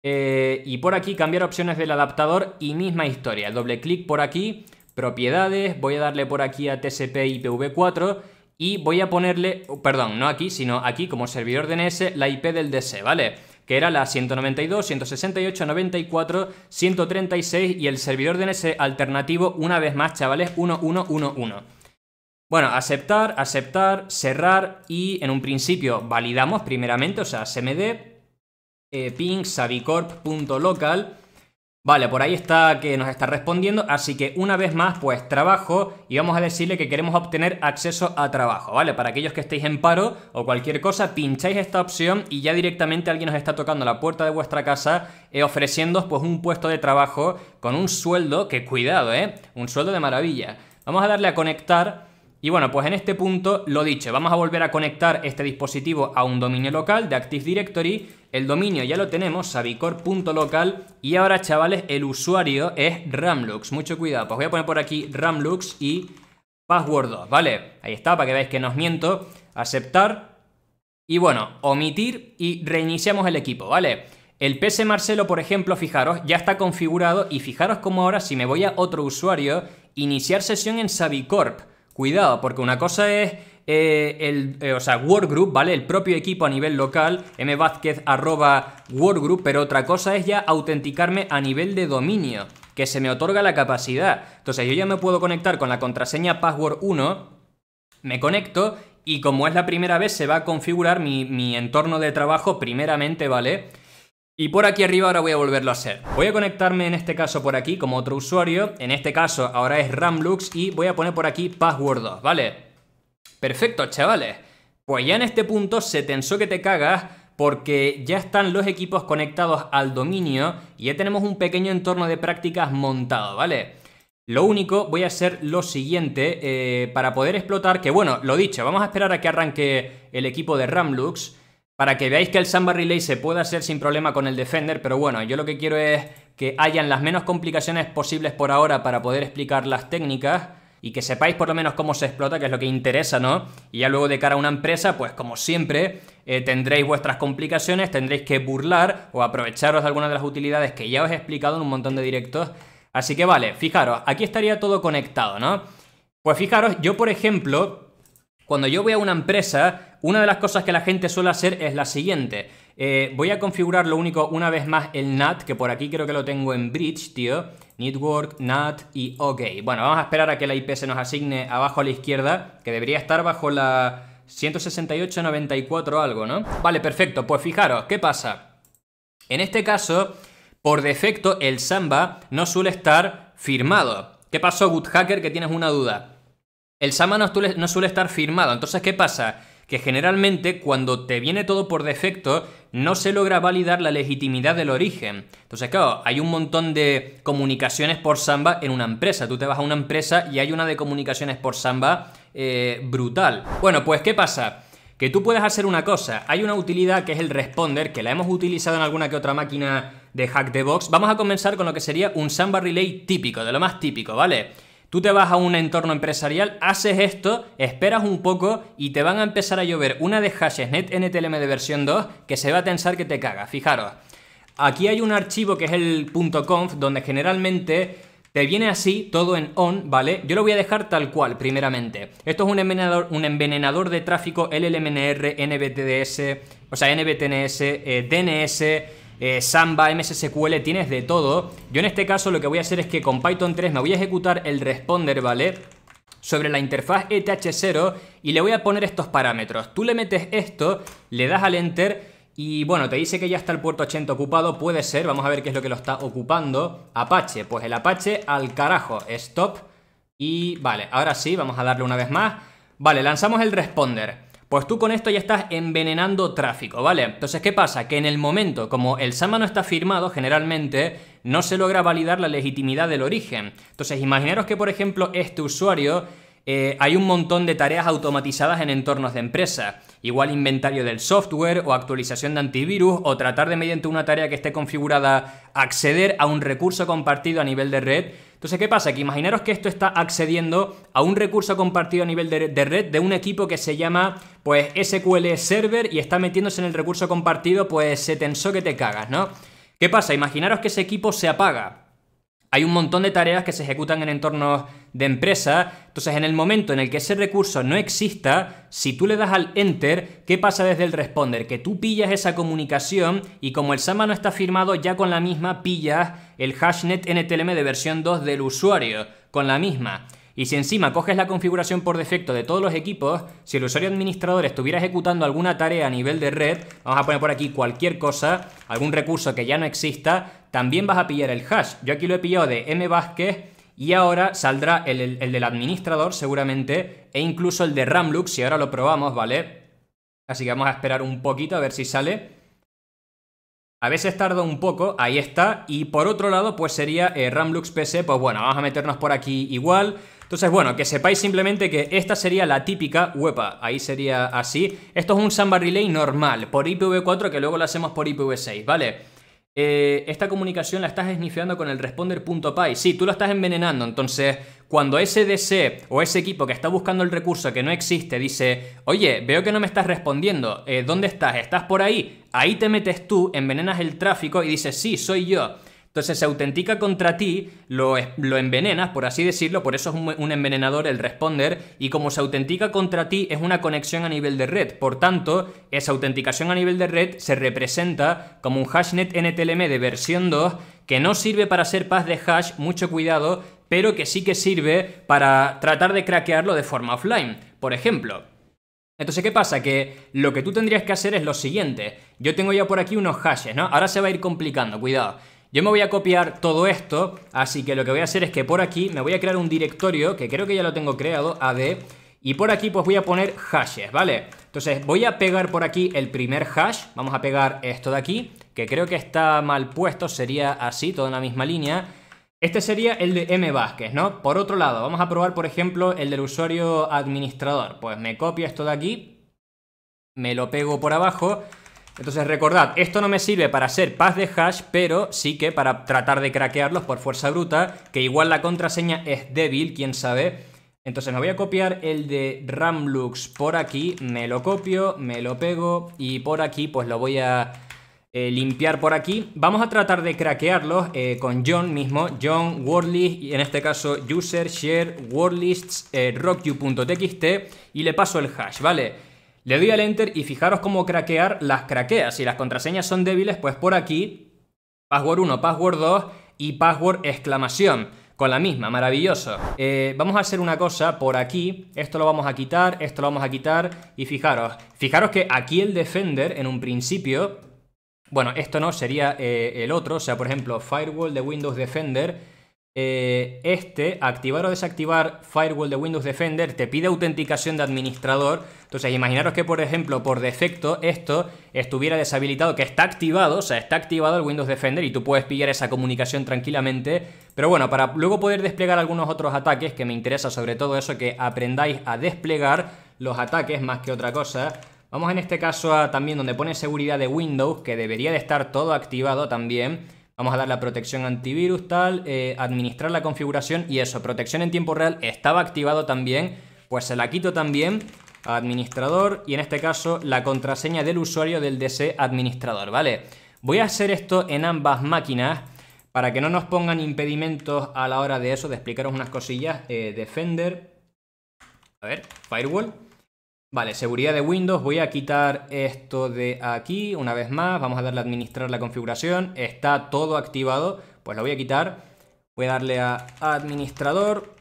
eh, y por aquí cambiar opciones del adaptador y misma historia. Doble clic por aquí, propiedades, voy a darle por aquí a TCP IPv4 y voy a ponerle, oh, perdón, no aquí, sino aquí como servidor DNS la IP del DC, ¿vale? Que era la 192, 168, 94, 136 y el servidor DNS alternativo una vez más, chavales, 1111. Bueno, aceptar, aceptar, cerrar y en un principio validamos primeramente, o sea, CMD, eh, ping sabicorp.local. Vale, por ahí está que nos está respondiendo, así que una vez más, pues trabajo y vamos a decirle que queremos obtener acceso a trabajo, ¿vale? Para aquellos que estéis en paro o cualquier cosa, pincháis esta opción y ya directamente alguien os está tocando la puerta de vuestra casa eh, ofreciéndoos pues un puesto de trabajo con un sueldo que cuidado, ¿eh? Un sueldo de maravilla. Vamos a darle a conectar y bueno, pues en este punto, lo dicho, vamos a volver a conectar este dispositivo a un dominio local de Active Directory, el dominio ya lo tenemos, sabicorp.local. y ahora chavales, el usuario es Ramlux, mucho cuidado, pues voy a poner por aquí Ramlux y password 2, ¿vale? Ahí está, para que veáis que no os miento, aceptar, y bueno, omitir y reiniciamos el equipo, ¿vale? El PC Marcelo, por ejemplo, fijaros, ya está configurado y fijaros cómo ahora si me voy a otro usuario, iniciar sesión en Sabicorp. Cuidado, porque una cosa es eh, el, eh, o sea, Workgroup, ¿vale? El propio equipo a nivel local, mvázquez arroba Workgroup, pero otra cosa es ya autenticarme a nivel de dominio, que se me otorga la capacidad. Entonces yo ya me puedo conectar con la contraseña password 1, me conecto y como es la primera vez se va a configurar mi, mi entorno de trabajo primeramente, ¿vale? Y por aquí arriba ahora voy a volverlo a hacer. Voy a conectarme en este caso por aquí como otro usuario, en este caso ahora es Ramlux y voy a poner por aquí password 2, ¿vale? Perfecto, chavales. Pues ya en este punto se tensó que te cagas porque ya están los equipos conectados al dominio y ya tenemos un pequeño entorno de prácticas montado, ¿vale? Lo único, voy a hacer lo siguiente eh, para poder explotar, que bueno, lo dicho, vamos a esperar a que arranque el equipo de Ramlux para que veáis que el Samba Relay se puede hacer sin problema con el Defender, pero bueno, yo lo que quiero es que hayan las menos complicaciones posibles por ahora para poder explicar las técnicas y que sepáis por lo menos cómo se explota, que es lo que interesa, ¿no? Y ya luego de cara a una empresa, pues como siempre, eh, tendréis vuestras complicaciones, tendréis que burlar o aprovecharos de algunas de las utilidades que ya os he explicado en un montón de directos. Así que vale, fijaros, aquí estaría todo conectado, ¿no? Pues fijaros, yo por ejemplo, cuando yo voy a una empresa, una de las cosas que la gente suele hacer es la siguiente. Eh, voy a configurar lo único una vez más el NAT, que por aquí creo que lo tengo en bridge, tío. Network, NAT y OK. Bueno, vamos a esperar a que la IP se nos asigne abajo a la izquierda, que debería estar bajo la 16894 o algo, ¿no? Vale, perfecto. Pues fijaros, ¿qué pasa? En este caso, por defecto, el Samba no suele estar firmado. ¿Qué pasó, Good Hacker, que tienes una duda? El samba no suele, estar firmado. Entonces, ¿qué pasa? que generalmente cuando te viene todo por defecto no se logra validar la legitimidad del origen. Entonces, claro, hay un montón de comunicaciones por samba en una empresa. Tú te vas a una empresa y hay una de comunicaciones por samba eh, brutal. Bueno, pues, ¿qué pasa? Que tú puedes hacer una cosa. Hay una utilidad que es el responder, que la hemos utilizado en alguna que otra máquina de hack the box. Vamos a comenzar con lo que sería un samba relay típico, de lo más típico, ¿vale? Tú te vas a un entorno empresarial, haces esto, esperas un poco y te van a empezar a llover una de hashes ntlm de versión 2 que se va a tensar que te caga. Fijaros, aquí hay un archivo que es el .conf donde generalmente te viene así, todo en on, ¿vale? Yo lo voy a dejar tal cual, primeramente. Esto es un envenenador, un envenenador de tráfico LLMNR, NBTDS, o sea, NBTNS, eh, DNS eh, Samba, MSSQL, tienes de todo. Yo en este caso lo que voy a hacer es que con Python 3 me voy a ejecutar el responder, ¿vale? sobre la interfaz ETH0 y le voy a poner estos parámetros. Tú le metes esto, le das al Enter y bueno, te dice que ya está el puerto 80 ocupado, puede ser, vamos a ver qué es lo que lo está ocupando. Apache, pues el Apache al carajo, stop. Y vale, ahora sí, vamos a darle una vez más. Vale, lanzamos el responder. Pues tú con esto ya estás envenenando tráfico, ¿vale? Entonces, ¿qué pasa? Que en el momento, como el SAMA no está firmado, generalmente no se logra validar la legitimidad del origen. Entonces, imaginaros que, por ejemplo, este usuario eh, hay un montón de tareas automatizadas en entornos de empresa, igual inventario del software o actualización de antivirus o tratar de mediante una tarea que esté configurada acceder a un recurso compartido a nivel de red. Entonces, ¿qué pasa? Que imaginaros que esto está accediendo a un recurso compartido a nivel de, red de un equipo que se llama pues SQL Server y está metiéndose en el recurso compartido, pues se tensó que te cagas, ¿no? ¿Qué pasa? Imaginaros que ese equipo se apaga hay un montón de tareas que se ejecutan en entornos de empresa, entonces en el momento en el que ese recurso no exista, si tú le das al enter, ¿qué pasa desde el responder? Que tú pillas esa comunicación y como el SAMA no está firmado, ya con la misma pillas el hashnet NTLM de versión 2 del usuario, con la misma. Y si encima coges la configuración por defecto de todos los equipos, si el usuario administrador estuviera ejecutando alguna tarea a nivel de red, vamos a poner por aquí cualquier cosa, algún recurso que ya no exista, también vas a pillar el hash. Yo aquí lo he pillado de M Vázquez y ahora saldrá el, del administrador seguramente e incluso el de Ramlux si ahora lo probamos, ¿vale? Así que vamos a esperar un poquito a ver si sale. A veces tarda un poco, ahí está. Y por otro lado, pues sería eh, Ramlux PC. Pues bueno, vamos a meternos por aquí igual. Entonces, bueno, que sepáis simplemente que esta sería la típica, huepa, ahí sería así. Esto es un Samba Relay normal, por IPv4, que luego lo hacemos por IPv6, ¿vale? Eh, esta comunicación la estás esnifiando con el responder.py. Sí, tú lo estás envenenando, entonces cuando ese DC o ese equipo que está buscando el recurso que no existe dice, oye, veo que no me estás respondiendo, eh, ¿dónde estás? ¿Estás por ahí? Ahí te metes tú, envenenas el tráfico y dices, sí, soy yo. Entonces se autentica contra ti, lo, lo envenenas, por así decirlo, por eso es un, envenenador el responder, y como se autentica contra ti es una conexión a nivel de red. Por tanto, esa autenticación a nivel de red se representa como un hashnet NTLM de versión 2 que no sirve para ser paz de hash, mucho cuidado, pero que sí que sirve para tratar de craquearlo de forma offline. Por ejemplo, entonces, ¿qué pasa? Que lo que tú tendrías que hacer es lo siguiente. Yo tengo ya por aquí unos hashes, ¿no? Ahora se va a ir complicando, cuidado. Yo me voy a copiar todo esto, así que lo que voy a hacer es que por aquí me voy a crear un directorio, que creo que ya lo tengo creado, AD, y por aquí pues voy a poner hashes, ¿vale? Entonces voy a pegar por aquí el primer hash, vamos a pegar esto de aquí, que creo que está mal puesto, sería así, toda en la misma línea. Este sería el de M Vázquez, ¿no? Por otro lado, vamos a probar, por ejemplo, el del usuario administrador. Pues me copio esto de aquí, me lo pego por abajo entonces recordad, esto no me sirve para hacer paz de hash, pero sí que para tratar de craquearlos por fuerza bruta, que igual la contraseña es débil, quién sabe. Entonces me voy a copiar el de Ramlux por aquí, me lo copio, me lo pego y por aquí pues lo voy a eh, limpiar por aquí. Vamos a tratar de craquearlos eh, con John mismo, John Wordlist, y en este caso user share wordlists eh, rockyu.txt y le paso el hash, ¿vale? Le doy al Enter y fijaros cómo craquear las craqueas. Si las contraseñas son débiles, pues por aquí, password 1, password 2 y password exclamación. Con la misma, maravilloso. Eh, vamos a hacer una cosa por aquí. Esto lo vamos a quitar, esto lo vamos a quitar. Y fijaros, fijaros que aquí el Defender, en un principio... Bueno, esto no, sería eh, el otro. O sea, por ejemplo, Firewall de Windows Defender eh, este, activar o desactivar Firewall de Windows Defender, te pide autenticación de administrador. Entonces, imaginaros que, por ejemplo, por defecto esto estuviera deshabilitado, que está activado, o sea, está activado el Windows Defender y tú puedes pillar esa comunicación tranquilamente. Pero bueno, para luego poder desplegar algunos otros ataques, que me interesa sobre todo eso, que aprendáis a desplegar los ataques más que otra cosa. Vamos en este caso a también donde pone seguridad de Windows, que debería de estar todo activado también. Vamos a dar la protección antivirus, tal, eh, administrar la configuración y eso, protección en tiempo real estaba activado también, pues se la quito también administrador y en este caso la contraseña del usuario del DC administrador, ¿vale? Voy a hacer esto en ambas máquinas para que no nos pongan impedimentos a la hora de eso, de explicaros unas cosillas. Eh, Defender, a ver, Firewall. Vale, seguridad de Windows, voy a quitar esto de aquí una vez más, vamos a darle a administrar la configuración, está todo activado, pues lo voy a quitar, voy a darle a administrador,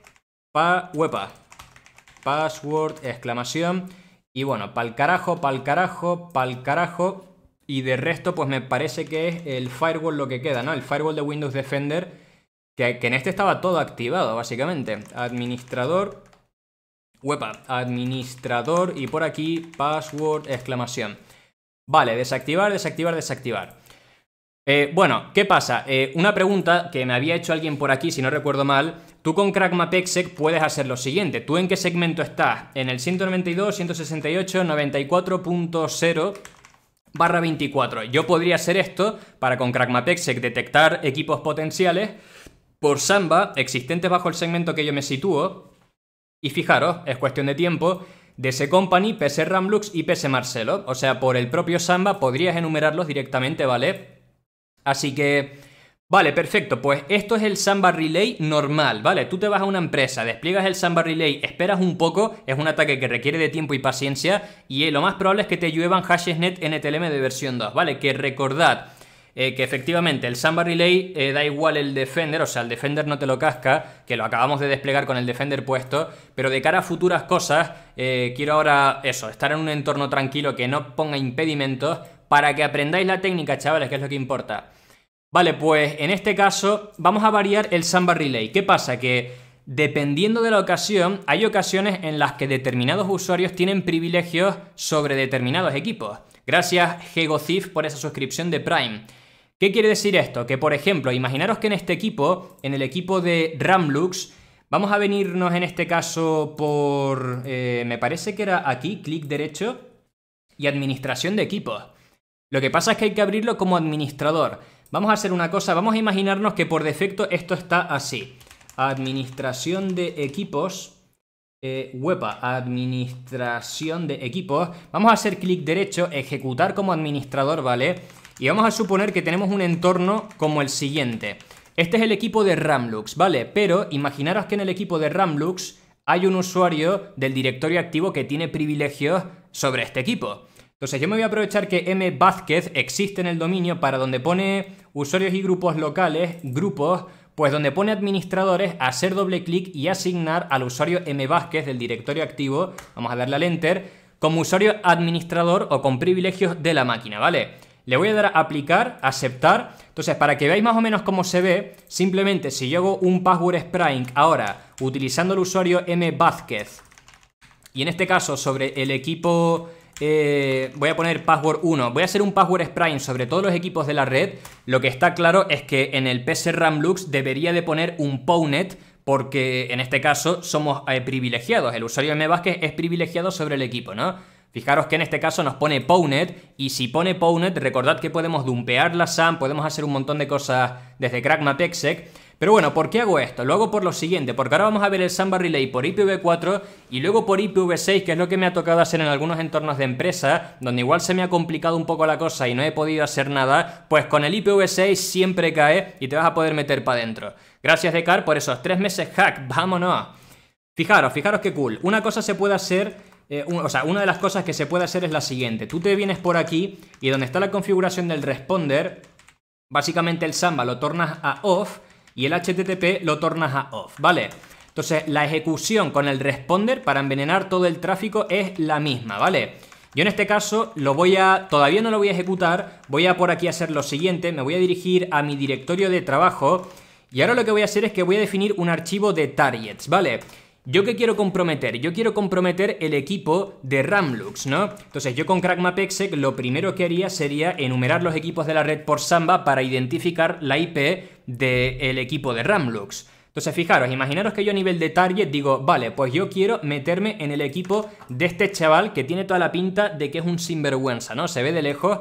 pa, huepa, password, exclamación, y bueno, pa'l carajo, pa'l carajo, pa'l carajo, y de resto pues me parece que es el firewall lo que queda, ¿no? El firewall de Windows Defender, que, que en este estaba todo activado básicamente, administrador, Wepa, administrador y por aquí password exclamación. Vale, desactivar, desactivar, desactivar. Eh, bueno, ¿qué pasa? Eh, una pregunta que me había hecho alguien por aquí, si no recuerdo mal. Tú con CrackMapExec puedes hacer lo siguiente. ¿Tú en qué segmento estás? En el 192, barra 24. Yo podría hacer esto para con CrackMapExec detectar equipos potenciales por Samba existentes bajo el segmento que yo me sitúo y fijaros, es cuestión de tiempo, DC Company, PC Ramlux y PC Marcelo. O sea, por el propio Samba podrías enumerarlos directamente, ¿vale? Así que... Vale, perfecto. Pues esto es el Samba Relay normal, ¿vale? Tú te vas a una empresa, despliegas el Samba Relay, esperas un poco, es un ataque que requiere de tiempo y paciencia, y eh, lo más probable es que te lluevan hashesnet net NTLM de versión 2, ¿vale? Que recordad, eh, que efectivamente el Samba Relay eh, da igual el Defender, o sea, el Defender no te lo casca, que lo acabamos de desplegar con el Defender puesto, pero de cara a futuras cosas, eh, quiero ahora eso, estar en un entorno tranquilo que no ponga impedimentos para que aprendáis la técnica, chavales, que es lo que importa. Vale, pues en este caso vamos a variar el Samba Relay. ¿Qué pasa? Que Dependiendo de la ocasión, hay ocasiones en las que determinados usuarios tienen privilegios sobre determinados equipos. Gracias GegoCiv, por esa suscripción de Prime. ¿Qué quiere decir esto? Que por ejemplo, imaginaros que en este equipo, en el equipo de Ramlux, vamos a venirnos en este caso por, eh, me parece que era aquí, clic derecho, y administración de equipos. Lo que pasa es que hay que abrirlo como administrador. Vamos a hacer una cosa, vamos a imaginarnos que por defecto esto está así. Administración de equipos. Eh, ¡Huepa! administración de equipos. Vamos a hacer clic derecho, ejecutar como administrador, ¿vale? vale y vamos a suponer que tenemos un entorno como el siguiente. Este es el equipo de Ramlux, ¿vale? Pero imaginaros que en el equipo de Ramlux hay un usuario del directorio activo que tiene privilegios sobre este equipo. Entonces yo me voy a aprovechar que M. Vázquez existe en el dominio para donde pone usuarios y grupos locales, grupos, pues donde pone administradores, hacer doble clic y asignar al usuario M. Vázquez del directorio activo, vamos a darle al Enter, como usuario administrador o con privilegios de la máquina, ¿vale? Le voy a dar a aplicar, aceptar. Entonces, para que veáis más o menos cómo se ve, simplemente si yo hago un password spring ahora utilizando el usuario m vázquez y en este caso sobre el equipo eh, voy a poner password 1, voy a hacer un password spring sobre todos los equipos de la red, lo que está claro es que en el PC lux debería de poner un pownet porque en este caso somos eh, privilegiados, el usuario M. Vázquez es privilegiado sobre el equipo, ¿no? Fijaros que en este caso nos pone Pownet, y si pone Pownet, recordad que podemos dumpear la SAM, podemos hacer un montón de cosas desde Exec. pero bueno, ¿por qué hago esto? Lo hago por lo siguiente, porque ahora vamos a ver el Sam Relay por IPv4 y luego por IPv6, que es lo que me ha tocado hacer en algunos entornos de empresa, donde igual se me ha complicado un poco la cosa y no he podido hacer nada, pues con el IPv6 siempre cae y te vas a poder meter para adentro. Gracias Decar por esos tres meses hack, vámonos. Fijaros, fijaros qué cool. Una cosa se puede hacer eh, o sea, una de las cosas que se puede hacer es la siguiente. Tú te vienes por aquí y donde está la configuración del responder, básicamente el Samba lo tornas a off y el HTTP lo tornas a off, ¿vale? Entonces, la ejecución con el responder para envenenar todo el tráfico es la misma, ¿vale? Yo en este caso lo voy a, todavía no lo voy a ejecutar, voy a por aquí hacer lo siguiente, me voy a dirigir a mi directorio de trabajo y ahora lo que voy a hacer es que voy a definir un archivo de targets, ¿vale? ¿Yo qué quiero comprometer? Yo quiero comprometer el equipo de Ramlux, ¿no? Entonces yo con CrackMapExec lo primero que haría sería enumerar los equipos de la red por Samba para identificar la IP del equipo de Ramlux. Entonces fijaros, imaginaros que yo a nivel de target digo, vale, pues yo quiero meterme en el equipo de este chaval que tiene toda la pinta de que es un sinvergüenza, ¿no? Se ve de lejos.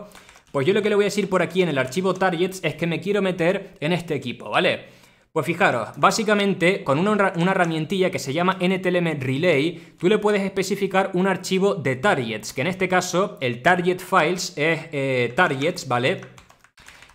Pues yo lo que le voy a decir por aquí en el archivo targets es que me quiero meter en este equipo, ¿vale? Pues fijaros, básicamente con una, herramientilla que se llama NTLM Relay, tú le puedes especificar un archivo de targets, que en este caso el target files es eh, targets, ¿vale?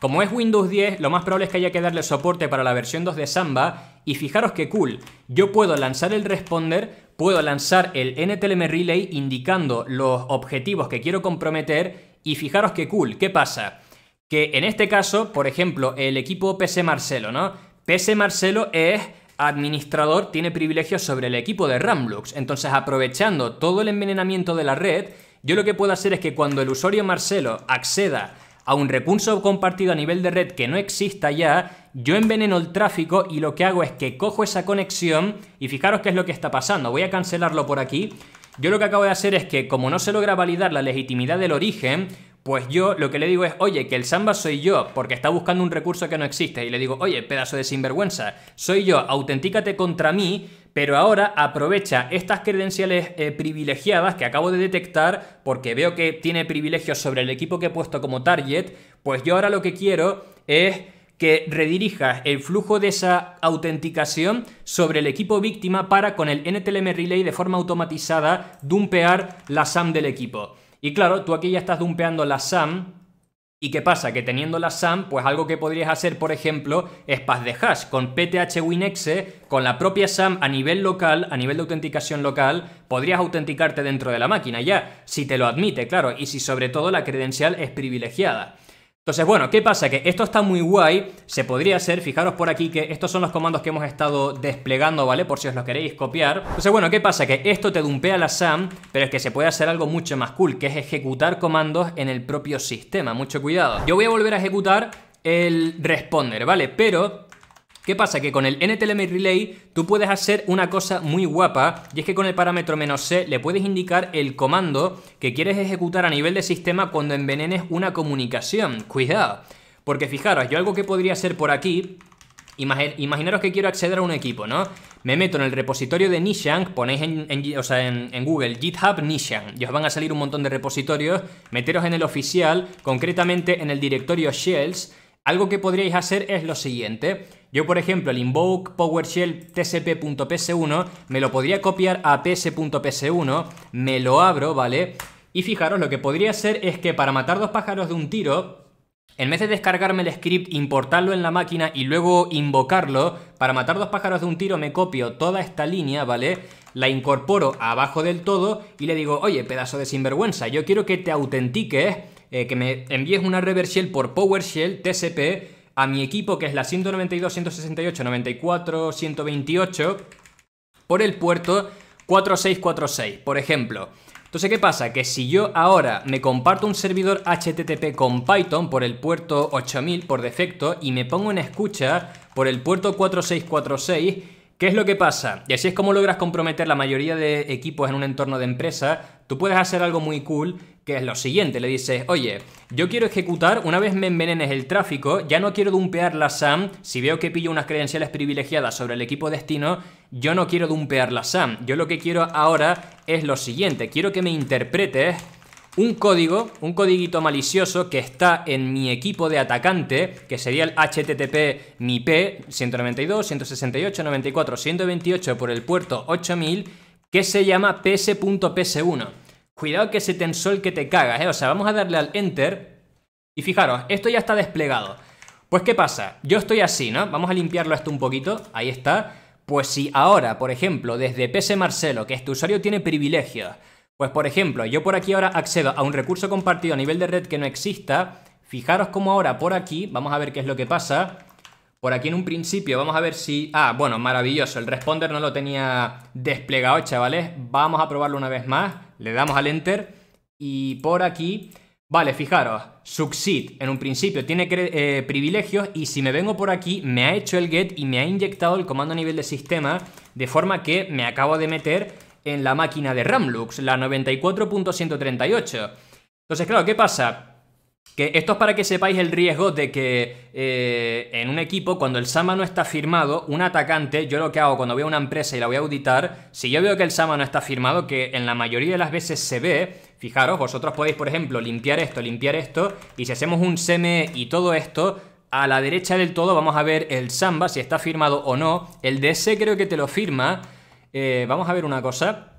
Como es Windows 10, lo más probable es que haya que darle soporte para la versión 2 de Samba, y fijaros qué cool, yo puedo lanzar el responder puedo lanzar el NTLM Relay indicando los objetivos que quiero comprometer y fijaros qué cool, ¿qué pasa? Que en este caso, por ejemplo, el equipo PC Marcelo, ¿no? Pese Marcelo es administrador, tiene privilegios sobre el equipo de Ramlux. Entonces, aprovechando todo el envenenamiento de la red, yo lo que puedo hacer es que cuando el usuario Marcelo acceda a un recurso compartido a nivel de red que no exista ya, yo enveneno el tráfico y lo que hago es que cojo esa conexión y fijaros qué es lo que está pasando. Voy a cancelarlo por aquí. Yo lo que acabo de hacer es que como no se logra validar la legitimidad del origen, pues yo lo que le digo es, oye, que el samba soy yo, porque está buscando un recurso que no existe. Y le digo, oye, pedazo de sinvergüenza, soy yo, autentícate contra mí, pero ahora aprovecha estas credenciales eh, privilegiadas que acabo de detectar, porque veo que tiene privilegios sobre el equipo que he puesto como target, pues yo ahora lo que quiero es que redirijas el flujo de esa autenticación sobre el equipo víctima para con el NTLM Relay de forma automatizada dumpear la SAM del equipo. Y claro, tú aquí ya estás dumpeando la SAM ¿Y qué pasa? Que teniendo la SAM, pues algo que podrías hacer, por ejemplo, es pas de hash con PTH Winexe con la propia SAM a nivel local, a nivel de autenticación local, podrías autenticarte dentro de la máquina ya, si te lo admite, claro, y si sobre todo la credencial es privilegiada. Entonces, bueno, ¿qué pasa? Que esto está muy guay, se podría hacer, fijaros por aquí que estos son los comandos que hemos estado desplegando, ¿vale? Por si os los queréis copiar. Entonces, bueno, ¿qué pasa? Que esto te dumpea la SAM, pero es que se puede hacer algo mucho más cool, que es ejecutar comandos en el propio sistema, mucho cuidado. Yo voy a volver a ejecutar el responder, ¿vale? Pero ¿Qué pasa? Que con el NTLM Relay tú puedes hacer una cosa muy guapa y es que con el parámetro menos "-c", le puedes indicar el comando que quieres ejecutar a nivel de sistema cuando envenenes una comunicación. Cuidado, porque fijaros, yo algo que podría hacer por aquí... imaginaros que quiero acceder a un equipo, ¿no? Me meto en el repositorio de Nishang, ponéis en, en, Google GitHub Nishang y os van a salir un montón de repositorios, meteros en el oficial, concretamente en el directorio shells, algo que podríais hacer es lo siguiente. Yo, por ejemplo, el invoke PowerShell tcp.ps1 me lo podría copiar a ps.ps1, me lo abro, ¿vale? Y fijaros, lo que podría hacer es que para matar dos pájaros de un tiro, en vez de descargarme el script, importarlo en la máquina y luego invocarlo, para matar dos pájaros de un tiro me copio toda esta línea, ¿vale? La incorporo abajo del todo y le digo, oye, pedazo de sinvergüenza, yo quiero que te autentiques eh, que me envíes una reverse Shell por PowerShell TCP a mi equipo, que es la 192, 168, 94, por el puerto 4646, por ejemplo. Entonces, ¿qué pasa? Que si yo ahora me comparto un servidor HTTP con Python por el puerto 8000 por defecto y me pongo en escucha por el puerto 4646, ¿Qué es lo que pasa? Y así es como logras comprometer la mayoría de equipos en un entorno de empresa. Tú puedes hacer algo muy cool, que es lo siguiente. Le dices, oye, yo quiero ejecutar, una vez me envenenes el tráfico, ya no quiero dumpear la SAM. Si veo que pillo unas credenciales privilegiadas sobre el equipo destino, yo no quiero dumpear la SAM. Yo lo que quiero ahora es lo siguiente. Quiero que me interpretes un código, un codiguito malicioso que está en mi equipo de atacante, que sería el HTTP MIP 192, 168, 94, 128 por el puerto 8000, que se llama ps.ps1. Cuidado que ese el que te cagas, ¿eh? O sea, vamos a darle al Enter y fijaros, esto ya está desplegado. Pues ¿qué pasa? Yo estoy así, ¿no? Vamos a limpiarlo esto un poquito, ahí está. Pues si ahora, por ejemplo, desde PS Marcelo, que este usuario tiene privilegios, pues por ejemplo, yo por aquí ahora accedo a un recurso compartido a nivel de red que no exista. Fijaros cómo ahora por aquí, vamos a ver qué es lo que pasa. Por aquí en un principio, vamos a ver si... Ah, bueno, maravilloso, el responder no lo tenía desplegado, chavales. Vamos a probarlo una vez más. Le damos al Enter y por aquí... Vale, fijaros, Succeed en un principio tiene eh, privilegios y si me vengo por aquí me ha hecho el get y me ha inyectado el comando a nivel de sistema de forma que me acabo de meter en la máquina de Ramlux, la 94.138. Entonces, claro, ¿qué pasa? Que esto es para que sepáis el riesgo de que eh, en un equipo, cuando el Sama no está firmado, un atacante, yo lo que hago cuando veo una empresa y la voy a auditar, si yo veo que el Sama no está firmado, que en la mayoría de las veces se ve, fijaros, vosotros podéis, por ejemplo, limpiar esto, limpiar esto, y si hacemos un SEME y todo esto, a la derecha del todo vamos a ver el Samba, si está firmado o no, el DS creo que te lo firma, eh, vamos a ver una cosa.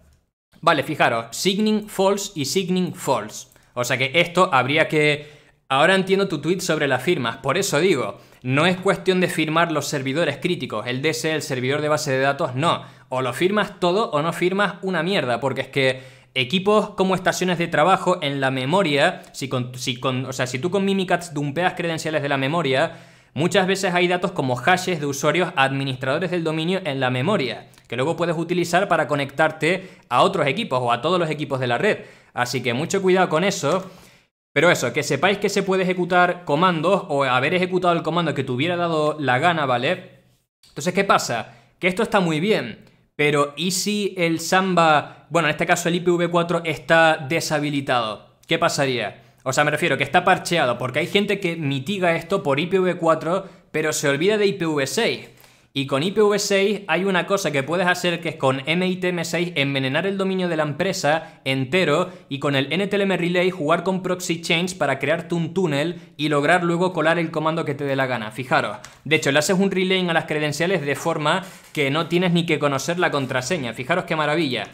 Vale, fijaros, signing false y signing false. O sea que esto habría que... Ahora entiendo tu tweet sobre las firmas, por eso digo, no es cuestión de firmar los servidores críticos, el DS, el servidor de base de datos, no. O lo firmas todo o no firmas una mierda, porque es que equipos como estaciones de trabajo en la memoria, si, con, si con, o sea, si tú con Mimikatz dumpeas credenciales de la memoria, muchas veces hay datos como hashes de usuarios administradores del dominio en la memoria que luego puedes utilizar para conectarte a otros equipos o a todos los equipos de la red. Así que mucho cuidado con eso. Pero eso, que sepáis que se puede ejecutar comandos o haber ejecutado el comando que te hubiera dado la gana, ¿vale? Entonces, ¿qué pasa? Que esto está muy bien, pero ¿y si el Samba, bueno, en este caso el IPv4 está deshabilitado? ¿Qué pasaría? O sea, me refiero que está parcheado, porque hay gente que mitiga esto por IPv4, pero se olvida de IPv6. Y con IPv6 hay una cosa que puedes hacer que es con MITM6 envenenar el dominio de la empresa entero y con el NTLM Relay jugar con proxy chains para crearte un túnel y lograr luego colar el comando que te dé la gana. Fijaros, de hecho le haces un relay a las credenciales de forma que no tienes ni que conocer la contraseña. Fijaros qué maravilla.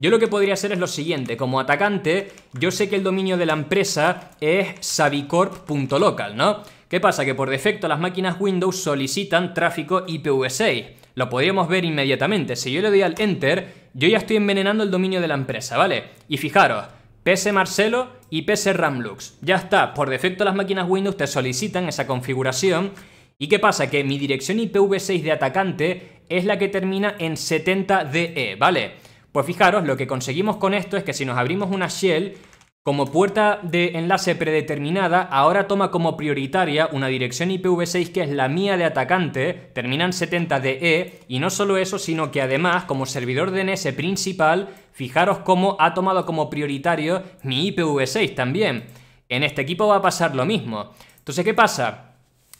Yo lo que podría hacer es lo siguiente, como atacante, yo sé que el dominio de la empresa es sabicorp.local, ¿no? ¿Qué pasa? Que por defecto las máquinas Windows solicitan tráfico IPv6. Lo podríamos ver inmediatamente. Si yo le doy al Enter, yo ya estoy envenenando el dominio de la empresa, ¿vale? Y fijaros, PC Marcelo y PC Ramlux. Ya está, por defecto las máquinas Windows te solicitan esa configuración. ¿Y qué pasa? Que mi dirección IPv6 de atacante es la que termina en 70DE, ¿vale? Pues fijaros, lo que conseguimos con esto es que si nos abrimos una shell, como puerta de enlace predeterminada, ahora toma como prioritaria una dirección IPv6 que es la mía de atacante, terminan 70DE, e, y no solo eso, sino que además, como servidor DNS principal, fijaros cómo ha tomado como prioritario mi IPv6 también. En este equipo va a pasar lo mismo. Entonces, ¿qué pasa?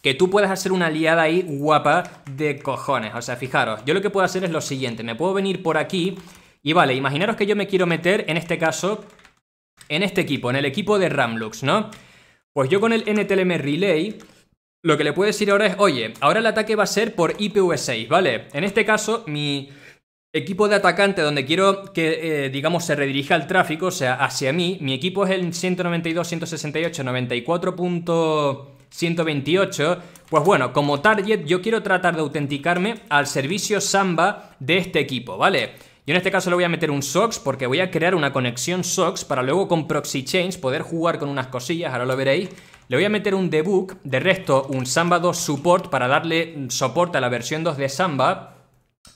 que tú puedes hacer una liada ahí guapa de cojones. O sea, fijaros, yo lo que puedo hacer es lo siguiente, me puedo venir por aquí y vale, imaginaros que yo me quiero meter, en este caso, en este equipo, en el equipo de Ramlux, ¿no? Pues yo con el NTLM Relay lo que le puedo decir ahora es, oye, ahora el ataque va a ser por IPv6, ¿vale? En este caso, mi equipo de atacante donde quiero que, eh, digamos, se redirija el tráfico, o sea, hacia mí, mi equipo es el 192.168.94.128 Pues bueno, como target yo quiero tratar de autenticarme al servicio Samba de este equipo, ¿vale? Yo en este caso le voy a meter un SOX porque voy a crear una conexión SOX para luego con proxy change poder jugar con unas cosillas, ahora lo veréis. Le voy a meter un debug, de resto un Samba 2 support para darle soporte a la versión 2 de Samba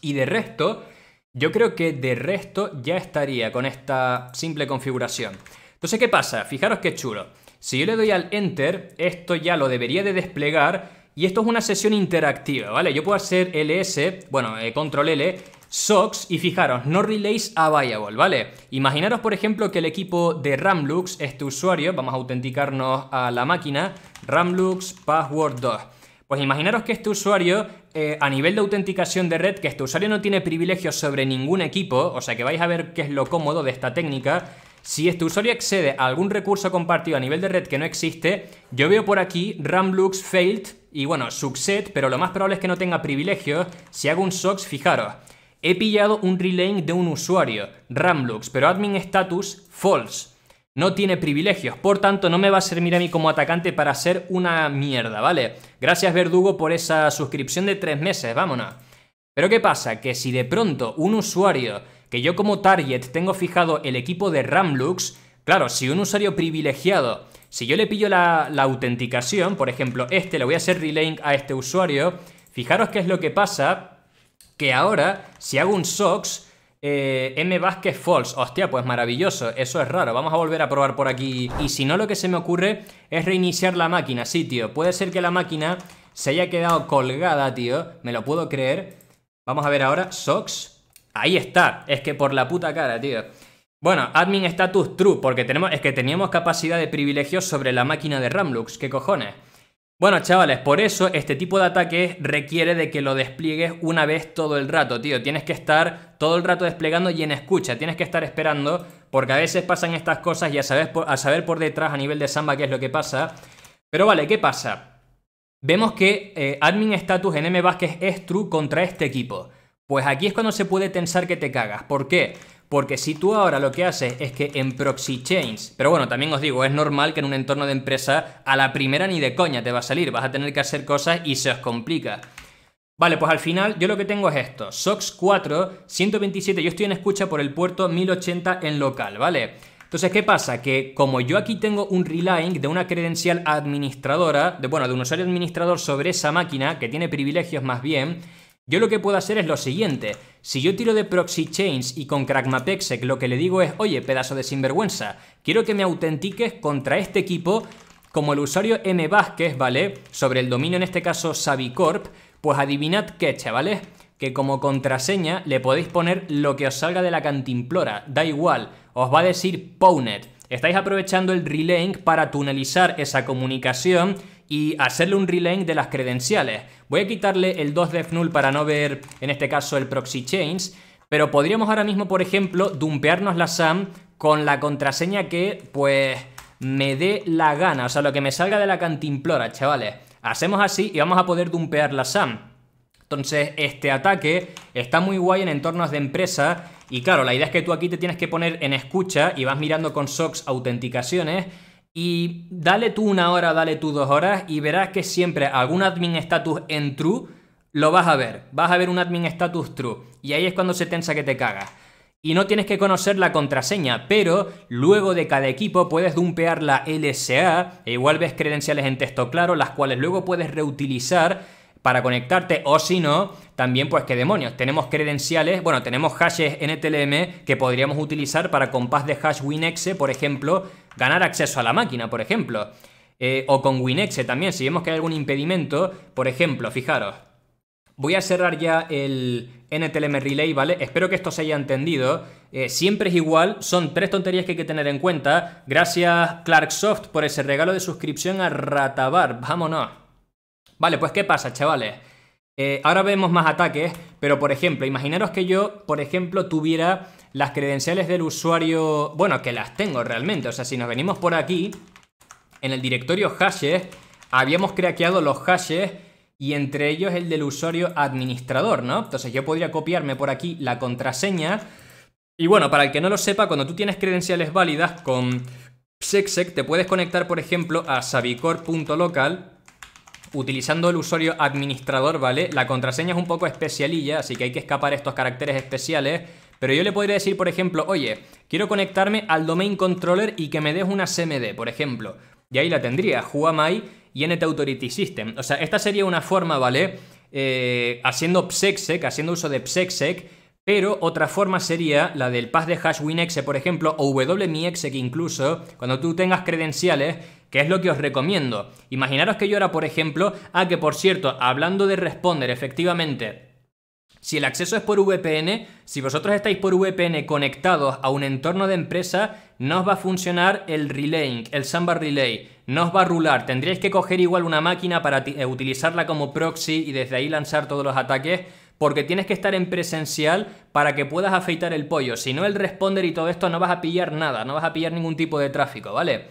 y de resto, yo creo que de resto ya estaría con esta simple configuración. Entonces, ¿qué pasa? Fijaros qué chulo. Si yo le doy al Enter, esto ya lo debería de desplegar y esto es una sesión interactiva, ¿vale? Yo puedo hacer LS, bueno, eh, control L, SOCKS y fijaros, no relays available, ¿vale? Imaginaros, por ejemplo, que el equipo de Ramlux, este usuario, vamos a autenticarnos a la máquina, Ramlux Password 2. Pues imaginaros que este usuario, eh, a nivel de autenticación de red, que este usuario no tiene privilegios sobre ningún equipo, o sea que vais a ver qué es lo cómodo de esta técnica, si este usuario accede a algún recurso compartido a nivel de red que no existe, yo veo por aquí Ramlux failed y bueno, subset, pero lo más probable es que no tenga privilegios. Si hago un SOX, fijaros, He pillado un relaying de un usuario, Ramlux, pero admin status false. No tiene privilegios, por tanto no me va a servir a mí como atacante para hacer una mierda, ¿vale? Gracias Verdugo por esa suscripción de tres meses, vámonos. Pero ¿qué pasa? Que si de pronto un usuario, que yo como target tengo fijado el equipo de Ramlux, claro, si un usuario privilegiado, si yo le pillo la, autenticación, por ejemplo este, le voy a hacer relaying a este usuario, fijaros qué es lo que pasa que ahora, si hago un socks, eh, M Vázquez false. Hostia, pues maravilloso. Eso es raro. Vamos a volver a probar por aquí. Y si no, lo que se me ocurre es reiniciar la máquina. Sí, tío. Puede ser que la máquina se haya quedado colgada, tío. Me lo puedo creer. Vamos a ver ahora. Socks. Ahí está. Es que por la puta cara, tío. Bueno, admin status true, porque tenemos, es que teníamos capacidad de privilegios sobre la máquina de Ramlux. ¿Qué cojones? Bueno, chavales, por eso este tipo de ataque requiere de que lo despliegues una vez todo el rato, tío. Tienes que estar todo el rato desplegando y en escucha, tienes que estar esperando, porque a veces pasan estas cosas y a saber por, a saber por detrás, a nivel de samba, qué es lo que pasa. Pero vale, ¿qué pasa? Vemos que eh, admin status en M Vázquez es true contra este equipo. Pues aquí es cuando se puede tensar que te cagas. ¿Por qué? porque si tú ahora lo que haces es que en proxy chains, pero bueno, también os digo, es normal que en un entorno de empresa a la primera ni de coña te va a salir, vas a tener que hacer cosas y se os complica. Vale, pues al final yo lo que tengo es esto, SOX 4, 127, yo estoy en escucha por el puerto 1080 en local, ¿vale? Entonces, ¿qué pasa? Que como yo aquí tengo un relying de una credencial administradora, de, bueno, de un usuario administrador sobre esa máquina, que tiene privilegios más bien, yo lo que puedo hacer es lo siguiente, si yo tiro de proxy chains y con crackmapexec lo que le digo es, oye, pedazo de sinvergüenza, quiero que me autentiques contra este equipo como el usuario M Vázquez, ¿vale? Sobre el dominio en este caso Savicorp, pues adivinad qué, ¿vale? que como contraseña le podéis poner lo que os salga de la cantimplora, da igual, os va a decir Pownet. Estáis aprovechando el relaying para tunelizar esa comunicación y hacerle un relay de las credenciales. Voy a quitarle el 2def null para no ver, en este caso, el proxy chains, pero podríamos ahora mismo, por ejemplo, dumpearnos la SAM con la contraseña que, pues, me dé la gana, o sea, lo que me salga de la cantimplora, chavales. Hacemos así y vamos a poder dumpear la SAM. Entonces, este ataque está muy guay en entornos de empresa y claro, la idea es que tú aquí te tienes que poner en escucha y vas mirando con SOCKS autenticaciones y dale tú una hora, dale tú dos horas y verás que siempre algún admin status en true lo vas a ver. Vas a ver un admin status true. Y ahí es cuando se tensa que te cagas. Y no tienes que conocer la contraseña, pero luego de cada equipo puedes dumpear la LSA, e igual ves credenciales en texto claro, las cuales luego puedes reutilizar para conectarte o si no, también pues qué demonios, tenemos credenciales, bueno, tenemos hashes NTLM que podríamos utilizar para compás de hash WinX, por ejemplo, ganar acceso a la máquina, por ejemplo. Eh, o con Winexe también, si vemos que hay algún impedimento, por ejemplo, fijaros. Voy a cerrar ya el NTLM Relay, ¿vale? Espero que esto se haya entendido. Eh, siempre es igual, son tres tonterías que hay que tener en cuenta. Gracias Clarksoft por ese regalo de suscripción a Ratabar, vámonos. Vale, pues ¿qué pasa, chavales? Eh, ahora vemos más ataques, pero por ejemplo, imaginaros que yo, por ejemplo, tuviera las credenciales del usuario, bueno, que las tengo realmente, o sea, si nos venimos por aquí, en el directorio hashes, habíamos craqueado los hashes y entre ellos el del usuario administrador, ¿no? Entonces yo podría copiarme por aquí la contraseña. Y bueno, para el que no lo sepa, cuando tú tienes credenciales válidas con PSECSEC, te puedes conectar, por ejemplo, a sabicor.local utilizando el usuario administrador, ¿vale? La contraseña es un poco especialilla, así que hay que escapar estos caracteres especiales pero yo le podría decir, por ejemplo, oye, quiero conectarme al domain controller y que me des una CMD, por ejemplo. Y ahí la tendría, huamai y NT Authority System. O sea, esta sería una forma, ¿vale? Eh, haciendo PSECSEC, e haciendo uso de PSECSEC, e pero otra forma sería la del pass de hash e, por ejemplo, o WMIEXE, que incluso cuando tú tengas credenciales, que es lo que os recomiendo. Imaginaros que yo ahora, por ejemplo, ah, que por cierto, hablando de responder, efectivamente, si el acceso es por VPN, si vosotros estáis por VPN conectados a un entorno de empresa, no os va a funcionar el relaying, el Samba Relay, no os va a rular. Tendríais que coger igual una máquina para eh, utilizarla como proxy y desde ahí lanzar todos los ataques porque tienes que estar en presencial para que puedas afeitar el pollo. Si no, el responder y todo esto no vas a pillar nada, no vas a pillar ningún tipo de tráfico, ¿vale?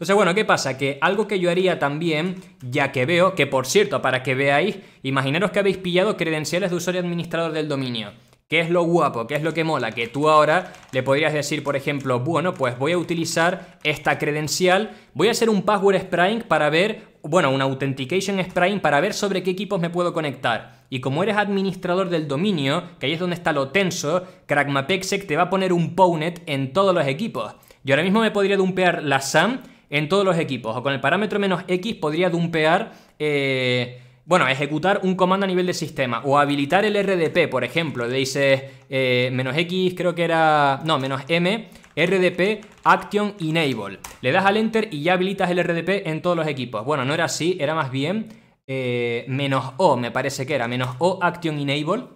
Entonces, bueno, ¿qué pasa? Que algo que yo haría también, ya que veo, que por cierto, para que veáis, imaginaros que habéis pillado credenciales de usuario administrador del dominio. ¿Qué es lo guapo? ¿Qué es lo que mola? Que tú ahora le podrías decir, por ejemplo, bueno, pues voy a utilizar esta credencial, voy a hacer un password spraying para ver, bueno, un authentication spraying para ver sobre qué equipos me puedo conectar. Y como eres administrador del dominio, que ahí es donde está lo tenso, Crackmapexec te va a poner un pownet en todos los equipos. Yo ahora mismo me podría dumpear la SAM en todos los equipos. O con el parámetro menos X podría dumpear... Eh, bueno, ejecutar un comando a nivel de sistema o habilitar el RDP, por ejemplo, le dices eh, menos X, creo que era, no, menos M, RDP Action Enable. Le das al Enter y ya habilitas el RDP en todos los equipos. Bueno, no era así, era más bien eh, menos O, me parece que era, menos O Action Enable.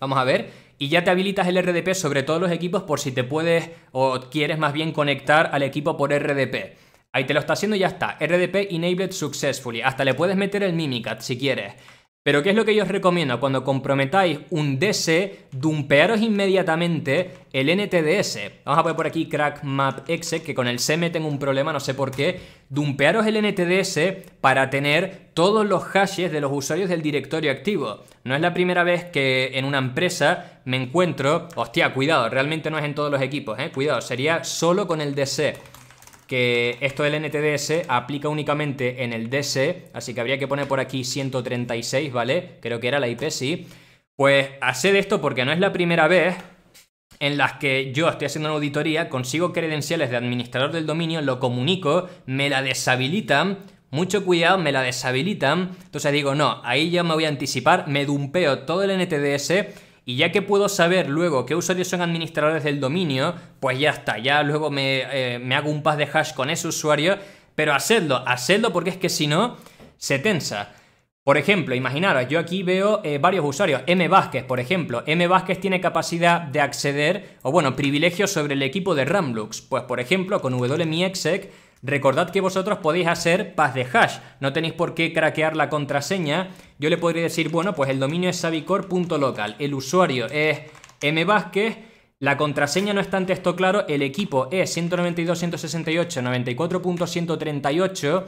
Vamos a ver. Y ya te habilitas el RDP sobre todos los equipos por si te puedes o quieres más bien conectar al equipo por RDP. Ahí te lo está haciendo y ya está. RDP enabled successfully. Hasta le puedes meter el Mimicat si quieres. Pero ¿qué es lo que yo os recomiendo? Cuando comprometáis un DC, dumpearos inmediatamente el NTDS. Vamos a poner por aquí crack map que con el CM tengo un problema, no sé por qué. Dumpearos el NTDS para tener todos los hashes de los usuarios del directorio activo. No es la primera vez que en una empresa me encuentro... Hostia, cuidado, realmente no es en todos los equipos, ¿eh? Cuidado, sería solo con el DC que esto del NTDS aplica únicamente en el DC, así que habría que poner por aquí 136, ¿vale? Creo que era la IP, sí. Pues haced esto porque no es la primera vez en las que yo estoy haciendo una auditoría, consigo credenciales de administrador del dominio, lo comunico, me la deshabilitan, mucho cuidado, me la deshabilitan. Entonces digo, no, ahí ya me voy a anticipar, me dumpeo todo el NTDS y ya que puedo saber luego qué usuarios son administradores del dominio, pues ya está, ya luego eh, me, hago un pas de hash con ese usuario, pero hacedlo, hacedlo porque es que si no, se tensa. Por ejemplo, imaginaros, yo aquí veo eh, varios usuarios. M. Vázquez, por ejemplo. M. Vázquez tiene capacidad de acceder, o bueno, privilegios sobre el equipo de Ramlux. Pues, por ejemplo, con exec Recordad que vosotros podéis hacer PAS de hash, no tenéis por qué craquear la contraseña. Yo le podría decir, bueno, pues el dominio es sabicor.local, el usuario es mvásquez, la contraseña no está en texto claro, el equipo es 192.168.94.138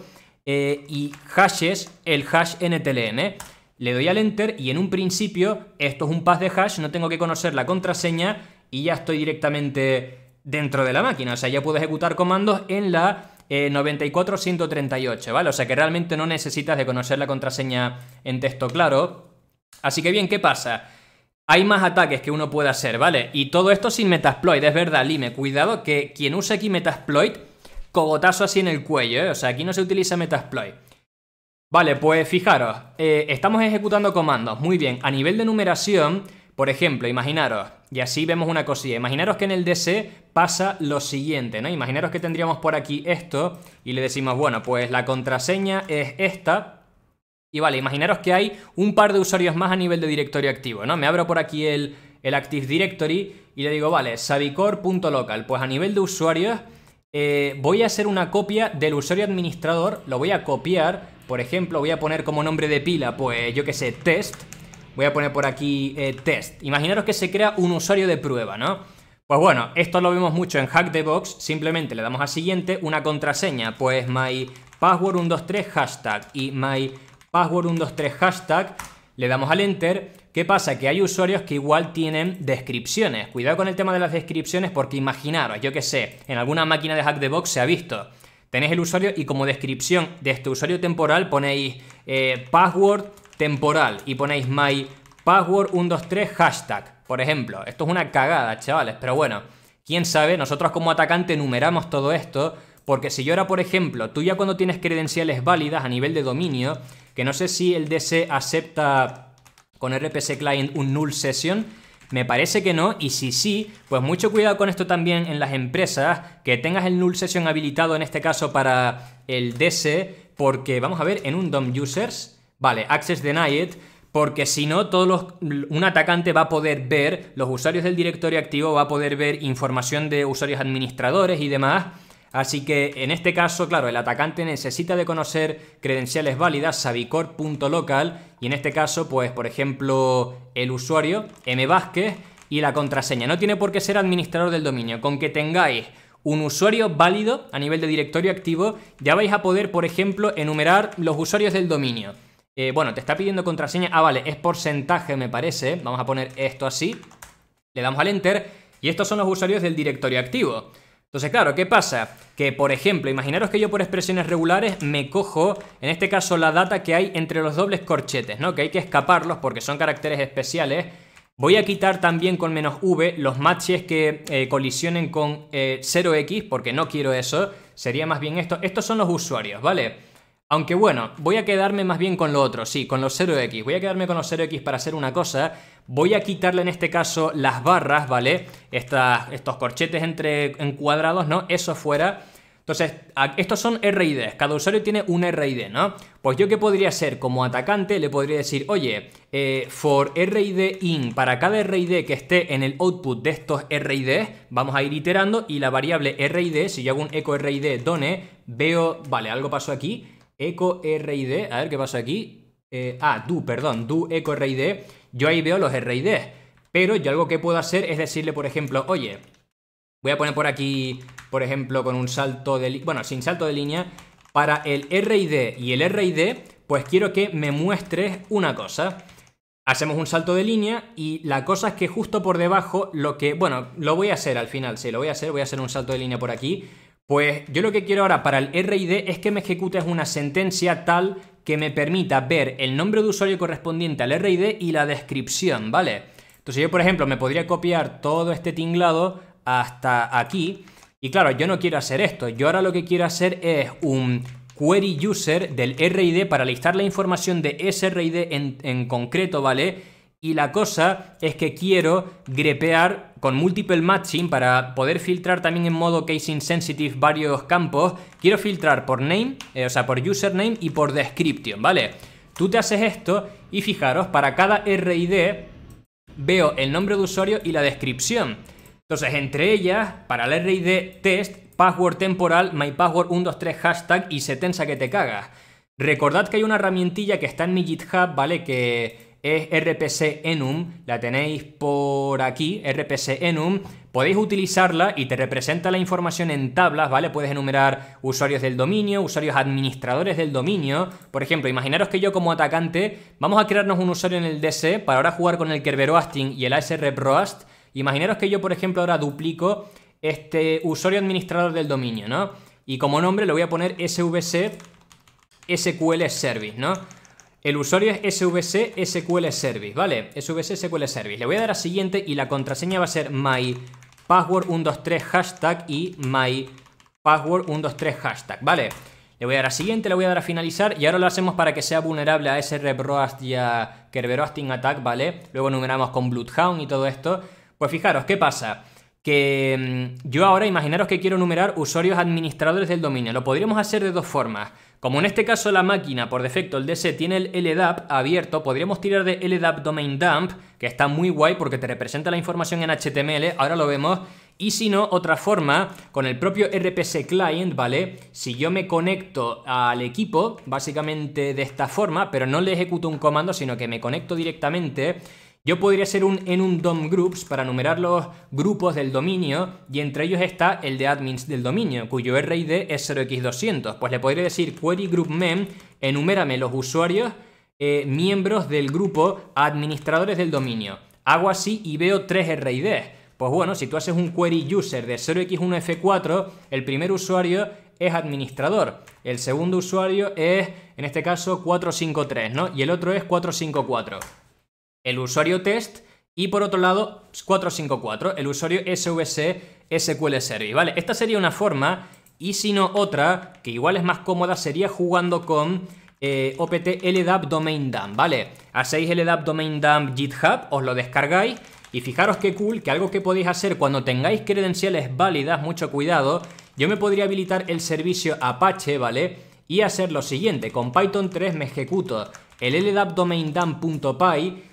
eh, y hashes, el hash NTLN. Le doy al enter y en un principio esto es un PAS de hash, no tengo que conocer la contraseña y ya estoy directamente dentro de la máquina. O sea, ya puedo ejecutar comandos en la 94-138, eh, ¿vale? O sea que realmente no necesitas de conocer la contraseña en texto claro. Así que bien, ¿qué pasa? Hay más ataques que uno puede hacer, ¿vale? Y todo esto sin Metasploit, es verdad, Lime. Cuidado que quien usa aquí Metasploit, cogotazo así en el cuello, ¿eh? O sea, aquí no se utiliza Metasploit. Vale, pues fijaros, eh, estamos ejecutando comandos. Muy bien, a nivel de numeración por ejemplo, imaginaros, y así vemos una cosilla, imaginaros que en el DC pasa lo siguiente, ¿no? Imaginaros que tendríamos por aquí esto y le decimos, bueno, pues la contraseña es esta, y vale, imaginaros que hay un par de usuarios más a nivel de directorio activo, ¿no? Me abro por aquí el, el Active Directory y le digo, vale, sabicor.local. Pues a nivel de usuarios eh, voy a hacer una copia del usuario administrador, lo voy a copiar, por ejemplo, voy a poner como nombre de pila, pues yo que sé, test Voy a poner por aquí eh, test. Imaginaros que se crea un usuario de prueba, ¿no? Pues bueno, esto lo vemos mucho en Hack the Box, simplemente le damos a siguiente, una contraseña, pues mypassword 123 hashtag y mypassword 123 hashtag, le damos al enter, ¿qué pasa? Que hay usuarios que igual tienen descripciones, cuidado con el tema de las descripciones porque imaginaros, yo que sé, en alguna máquina de Hack the Box se ha visto, tenéis el usuario y como descripción de este usuario temporal ponéis eh, password temporal y ponéis my password 123 hashtag, por ejemplo. Esto es una cagada, chavales, pero bueno, quién sabe, nosotros como atacante numeramos todo esto, porque si yo ahora, por ejemplo, tú ya cuando tienes credenciales válidas a nivel de dominio, que no sé si el DC acepta con RPC Client un null session, me parece que no, y si sí, pues mucho cuidado con esto también en las empresas, que tengas el null session habilitado en este caso para el DC, porque vamos a ver, en un DOM users, Vale, access denied, porque si no, todos los, un atacante va a poder ver, los usuarios del directorio activo va a poder ver información de usuarios administradores y demás. Así que en este caso, claro, el atacante necesita de conocer credenciales válidas, sabicor.local, y en este caso, pues, por ejemplo, el usuario, M. y la contraseña. No tiene por qué ser administrador del dominio. Con que tengáis un usuario válido a nivel de directorio activo, ya vais a poder, por ejemplo, enumerar los usuarios del dominio. Eh, bueno, te está pidiendo contraseña. Ah, vale, es porcentaje, me parece. Vamos a poner esto así. Le damos al Enter. Y estos son los usuarios del directorio activo. Entonces, claro, ¿qué pasa? Que, por ejemplo, imaginaros que yo por expresiones regulares me cojo, en este caso, la data que hay entre los dobles corchetes, ¿no? Que hay que escaparlos porque son caracteres especiales. Voy a quitar también con menos V los matches que eh, colisionen con 0x, eh, porque no quiero eso. Sería más bien esto. Estos son los usuarios, ¿vale? Aunque bueno, voy a quedarme más bien con lo otro, sí, con los 0x. Voy a quedarme con los 0x para hacer una cosa. Voy a quitarle en este caso las barras, ¿vale? estos corchetes entre encuadrados, ¿no? Eso fuera. Entonces, estos son RIDs. Cada usuario tiene un RID, ¿no? Pues yo ¿qué podría hacer como atacante, le podría decir, oye, eh, for RID in, para cada RID que esté en el output de estos RIDs, vamos a ir iterando y la variable RID, si yo hago un eco RID done, veo, vale, algo pasó aquí, Eco RID, a ver qué pasa aquí. Eh, ah, do, perdón, du eco RID. Yo ahí veo los RID, pero yo algo que puedo hacer es decirle, por ejemplo, oye, voy a poner por aquí, por ejemplo, con un salto de, bueno, sin salto de línea, para el RID y el RID, pues quiero que me muestres una cosa. Hacemos un salto de línea y la cosa es que justo por debajo lo que, bueno, lo voy a hacer al final, sí, lo voy a hacer, voy a hacer un salto de línea por aquí pues yo lo que quiero ahora para el RID es que me ejecutes una sentencia tal que me permita ver el nombre de usuario correspondiente al RID y la descripción, ¿vale? Entonces yo, por ejemplo, me podría copiar todo este tinglado hasta aquí. Y claro, yo no quiero hacer esto. Yo ahora lo que quiero hacer es un query user del RID para listar la información de ese RID en, en concreto, ¿vale? Y la cosa es que quiero grepear con multiple matching para poder filtrar también en modo case Sensitive varios campos. Quiero filtrar por name, eh, o sea, por username y por description, ¿vale? Tú te haces esto y fijaros, para cada RID veo el nombre de usuario y la descripción. Entonces, entre ellas, para el RID test, password temporal, mypassword 123 hashtag y se tensa que te cagas. Recordad que hay una herramientilla que está en mi GitHub, ¿vale? Que es RPC Enum, la tenéis por aquí, RPC Enum, podéis utilizarla y te representa la información en tablas, ¿vale? Puedes enumerar usuarios del dominio, usuarios administradores del dominio, por ejemplo, imaginaros que yo como atacante, vamos a crearnos un usuario en el DC para ahora jugar con el Kerberoasting y el ASR imaginaros que yo, por ejemplo, ahora duplico este usuario administrador del dominio, ¿no? Y como nombre le voy a poner SVC SQL Service, ¿no? El usuario es svc SQL Service, ¿vale? svc SQL Service. Le voy a dar a siguiente y la contraseña va a ser my password 123 hashtag y my password 123 hashtag, ¿vale? Le voy a dar a siguiente, le voy a dar a finalizar y ahora lo hacemos para que sea vulnerable a ese Reproast y a Attack, ¿vale? Luego numeramos con Bloodhound y todo esto. Pues fijaros, ¿qué pasa? que mm, yo ahora imaginaros que quiero numerar usuarios administradores del dominio. Lo podríamos hacer de dos formas. Como en este caso la máquina por defecto, el DC, tiene el LDAP abierto, podríamos tirar de LDAP Domain Dump, que está muy guay porque te representa la información en HTML, ahora lo vemos. Y si no, otra forma, con el propio RPC Client, ¿vale? Si yo me conecto al equipo, básicamente de esta forma, pero no le ejecuto un comando, sino que me conecto directamente yo podría hacer un enum dom groups para numerar los grupos del dominio y entre ellos está el de admins del dominio, cuyo RID es 0x200. Pues le podría decir query group mem, enumérame los usuarios eh, miembros del grupo administradores del dominio. Hago así y veo tres RIDs. Pues bueno, si tú haces un query user de 0x1f4, el primer usuario es administrador. El segundo usuario es, en este caso, 453, ¿no? Y el otro es 454 el usuario test y por otro lado 454, el usuario SVC SQL Service, ¿vale? Esta sería una forma y si no otra, que igual es más cómoda, sería jugando con eh, OPT LDAP Domain Dump, ¿vale? Hacéis LDAP Domain Dump GitHub, os lo descargáis y fijaros qué cool que algo que podéis hacer cuando tengáis credenciales válidas, mucho cuidado, yo me podría habilitar el servicio Apache, ¿vale? Y hacer lo siguiente, con Python 3 me ejecuto el LDAP Domain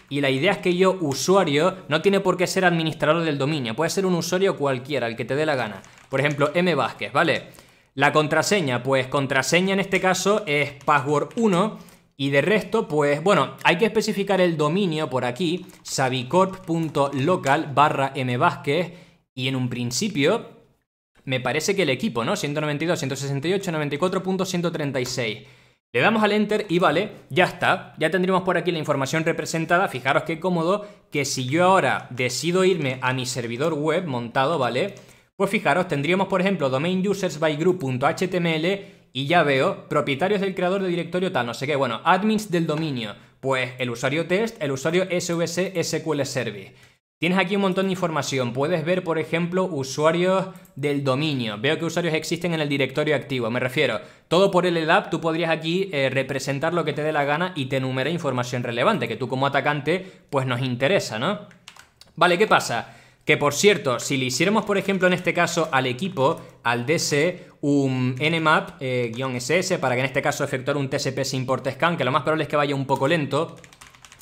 y la idea es que yo, usuario, no tiene por qué ser administrador del dominio, puede ser un usuario cualquiera, el que te dé la gana. Por ejemplo, M Vázquez, ¿vale? La contraseña, pues contraseña en este caso es password 1 y de resto, pues bueno, hay que especificar el dominio por aquí, sabicorp.local barra vázquez y en un principio me parece que el equipo, ¿no? 192, 168, le damos al Enter y vale, ya está. Ya tendríamos por aquí la información representada. Fijaros qué cómodo que si yo ahora decido irme a mi servidor web montado, ¿vale? Pues fijaros, tendríamos por ejemplo domain users y ya veo propietarios del creador de directorio tal, no sé qué, bueno, admins del dominio, pues el usuario test, el usuario svc, SQL Service. Tienes aquí un montón de información. Puedes ver, por ejemplo, usuarios del dominio. Veo que usuarios existen en el directorio activo. Me refiero, todo por el app, tú podrías aquí eh, representar lo que te dé la gana y te enumera información relevante, que tú como atacante, pues nos interesa, ¿no? Vale, ¿qué pasa? Que por cierto, si le hiciéramos, por ejemplo, en este caso al equipo, al DC, un nmap-ss, eh, para que en este caso efectuar un TCP sin port scan, que lo más probable es que vaya un poco lento,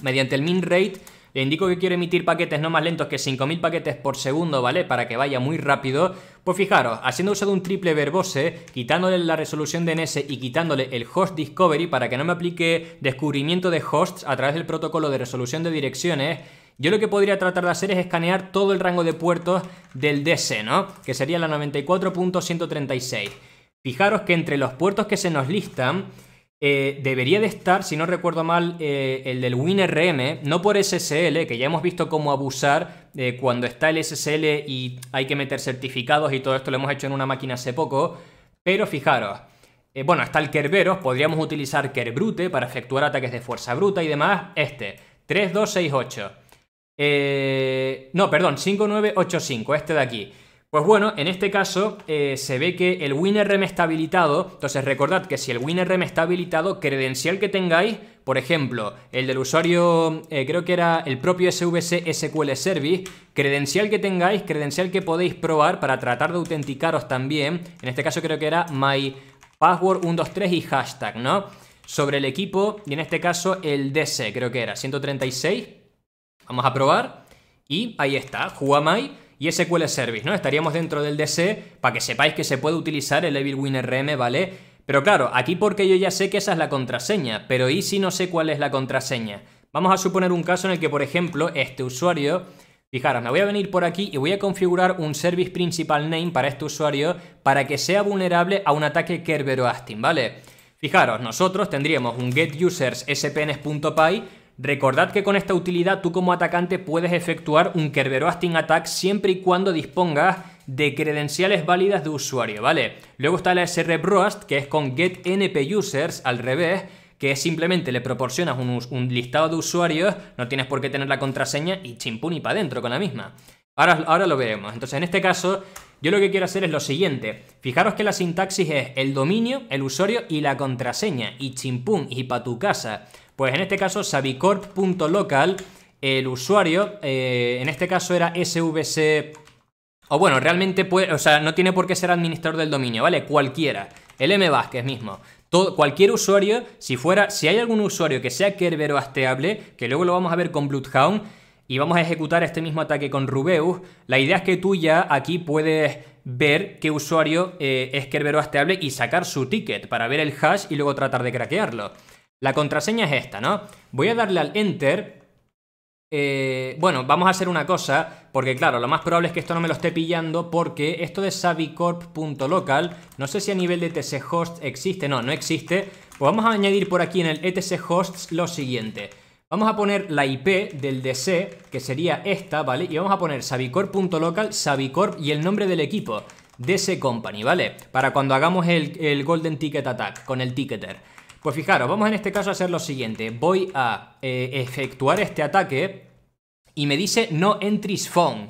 mediante el min rate le indico que quiero emitir paquetes no más lentos que 5000 paquetes por segundo, ¿vale? Para que vaya muy rápido. Pues fijaros, haciendo uso de un triple verbose, quitándole la resolución de ns y quitándole el host discovery para que no me aplique descubrimiento de hosts a través del protocolo de resolución de direcciones, yo lo que podría tratar de hacer es escanear todo el rango de puertos del DC, ¿no? Que sería la 94.136. Fijaros que entre los puertos que se nos listan, eh, debería de estar, si no recuerdo mal, eh, el del WinRM, no por SSL, que ya hemos visto cómo abusar eh, cuando está el SSL y hay que meter certificados y todo esto lo hemos hecho en una máquina hace poco, pero fijaros, bueno, está el Kerberos, podríamos utilizar Kerbrute para efectuar ataques de fuerza bruta y demás, este, 3268. no, perdón, 5985, este de aquí. Pues bueno, en este caso eh, se ve que el WinRM está habilitado, entonces recordad que si el WinRM está habilitado, credencial que tengáis, por ejemplo, el del usuario, eh, creo que era el propio SVC SQL Service, credencial que tengáis, credencial que podéis probar para tratar de autenticaros también, en este caso creo que era mypassword password 123 y hashtag, ¿no? Sobre el equipo, y en este caso el DC, creo que era, 136, vamos a probar, y ahí está, my y SQL Service, ¿no? Estaríamos dentro del DC para que sepáis que se puede utilizar el EvilWinRM, ¿vale? Pero claro, aquí porque yo ya sé que esa es la contraseña, pero ¿y si no sé cuál es la contraseña? Vamos a suponer un caso en el que, por ejemplo, este usuario Fijaros, me voy a venir por aquí y voy a configurar un service principal name para este usuario para que sea vulnerable a un ataque Kerbero Astin, ¿vale? Fijaros, nosotros tendríamos un getusers.spn.py Recordad que con esta utilidad tú como atacante puedes efectuar un Kerberoasting Attack siempre y cuando dispongas de credenciales válidas de usuario, ¿vale? Luego está la SRBroast, que es con GetNPUsers Users al revés, que simplemente le proporcionas un, listado de usuarios, no tienes por qué tener la contraseña y chimpún y para adentro con la misma. Ahora, ahora lo veremos. Entonces, en este caso, yo lo que quiero hacer es lo siguiente. Fijaros que la sintaxis es el dominio, el usuario y la contraseña. Y chimpún y para tu casa. Pues en este caso, sabicorp.local, el usuario, eh, en este caso era svc... O bueno, realmente puede, o sea, no tiene por qué ser administrador del dominio, ¿vale? Cualquiera. El M Vázquez mismo. cualquier usuario, si fuera, si hay algún usuario que sea Kerbero que luego lo vamos a ver con Bloodhound, y vamos a ejecutar este mismo ataque con Rubeus, la idea es que tú ya aquí puedes ver qué usuario eh, es Kerbero hasteable y sacar su ticket para ver el hash y luego tratar de craquearlo. La contraseña es esta, ¿no? Voy a darle al Enter. Eh, bueno, vamos a hacer una cosa, porque claro, lo más probable es que esto no me lo esté pillando, porque esto de savicorp.local, no sé si a nivel de etc host existe, no, no existe. Pues vamos a añadir por aquí en el etc hosts lo siguiente. Vamos a poner la IP del DC, que sería esta, ¿vale? Y vamos a poner savicorp.local, savicorp y el nombre del equipo, DC Company, ¿vale? Para cuando hagamos el Golden Ticket Attack con el ticketer. Pues fijaros, vamos en este caso a hacer lo siguiente. Voy a eh, efectuar este ataque y me dice no entries phone.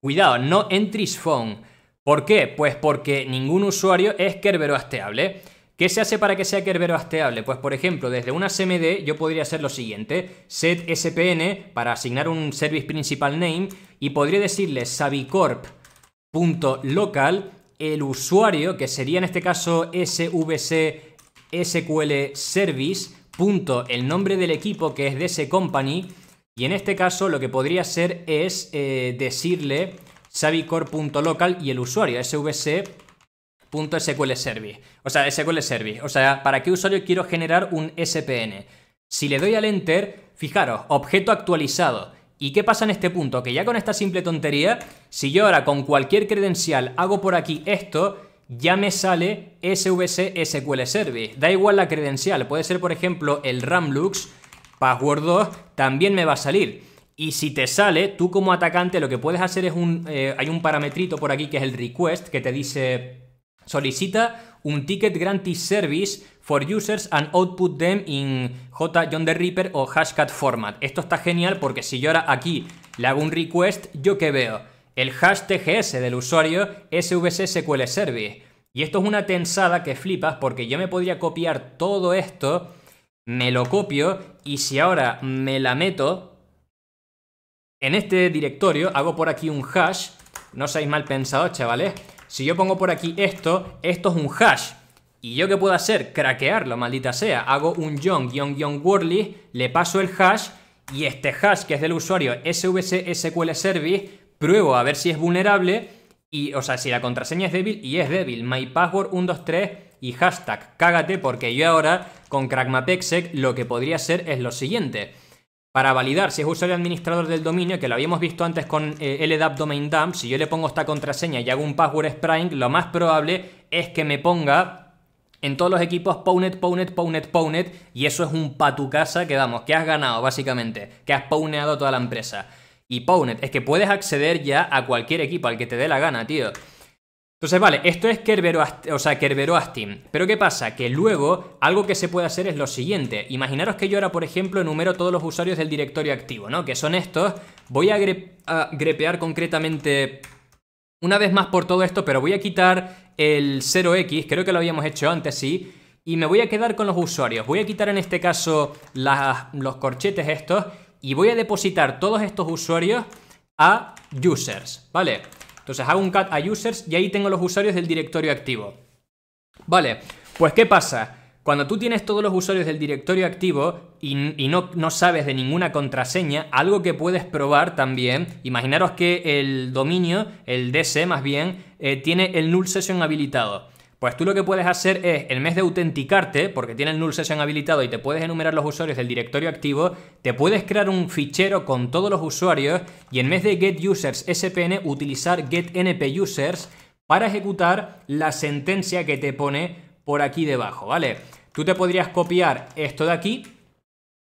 Cuidado, no entries phone. ¿Por qué? Pues porque ningún usuario es hasteable ¿Qué se hace para que sea hasteable? Pues por ejemplo, desde una CMD yo podría hacer lo siguiente, set spn para asignar un service principal name y podría decirle sabicorp.local el usuario, que sería en este caso svc SQL Service punto el nombre del equipo que es de ese company y en este caso lo que podría ser es eh, decirle savicore.local y el usuario service O sea, SQL Service. O sea, ¿para qué usuario quiero generar un SPN? Si le doy al Enter, fijaros, objeto actualizado. ¿Y qué pasa en este punto? Que ya con esta simple tontería, si yo ahora con cualquier credencial hago por aquí esto, ya me sale SVC SQL Service. Da igual la credencial, puede ser por ejemplo el Ramlux, password 2, también me va a salir. Y si te sale, tú como atacante lo que puedes hacer es un... Eh, hay un parametrito por aquí que es el request que te dice solicita un ticket grantee service for users and output them in J John the Reaper o Hashcat format. Esto está genial porque si yo ahora aquí le hago un request, ¿yo qué veo? el hash tgs del usuario svc-sql-service Y esto es una tensada que flipas porque yo me podría copiar todo esto, me lo copio y si ahora me la meto en este directorio, hago por aquí un hash, no seáis mal pensados chavales, si yo pongo por aquí esto, esto es un hash. ¿Y yo qué puedo hacer? Craquearlo, maldita sea. Hago un john worldly le paso el hash y este hash que es del usuario svc-sql-service pruebo a ver si es vulnerable y, o sea, si la contraseña es débil y es débil. mypassword 123 y hashtag cágate porque yo ahora con crackmapexec lo que podría hacer es lo siguiente. Para validar si es usuario administrador del dominio, que lo habíamos visto antes con eh, LDAP Domain si yo le pongo esta contraseña y hago un password spraying, lo más probable es que me ponga en todos los equipos Pownet, Pownet, Pownet, Pownet, y eso es un patucasa que vamos, que has ganado básicamente, que has poneado toda la empresa y Pownet. Es que puedes acceder ya a cualquier equipo, al que te dé la gana, tío. Entonces, vale, esto es Kerberos, o sea, Team. Pero ¿qué pasa? Que luego algo que se puede hacer es lo siguiente. Imaginaros que yo ahora, por ejemplo, enumero todos los usuarios del directorio activo, ¿no? Que son estos. Voy a, grepear concretamente una vez más por todo esto, pero voy a quitar el 0x, creo que lo habíamos hecho antes, sí. Y me voy a quedar con los usuarios. Voy a quitar en este caso los corchetes estos y voy a depositar todos estos usuarios a users, ¿vale? Entonces hago un cat a users y ahí tengo los usuarios del directorio activo. Vale, pues ¿qué pasa? Cuando tú tienes todos los usuarios del directorio activo y, no, sabes de ninguna contraseña, algo que puedes probar también, imaginaros que el dominio, el DC más bien, eh, tiene el null session habilitado. Pues tú lo que puedes hacer es, en vez de autenticarte, porque tiene el null session habilitado y te puedes enumerar los usuarios del directorio activo, te puedes crear un fichero con todos los usuarios y en vez de get users spn utilizar get np users para ejecutar la sentencia que te pone por aquí debajo, ¿vale? Tú te podrías copiar esto de aquí,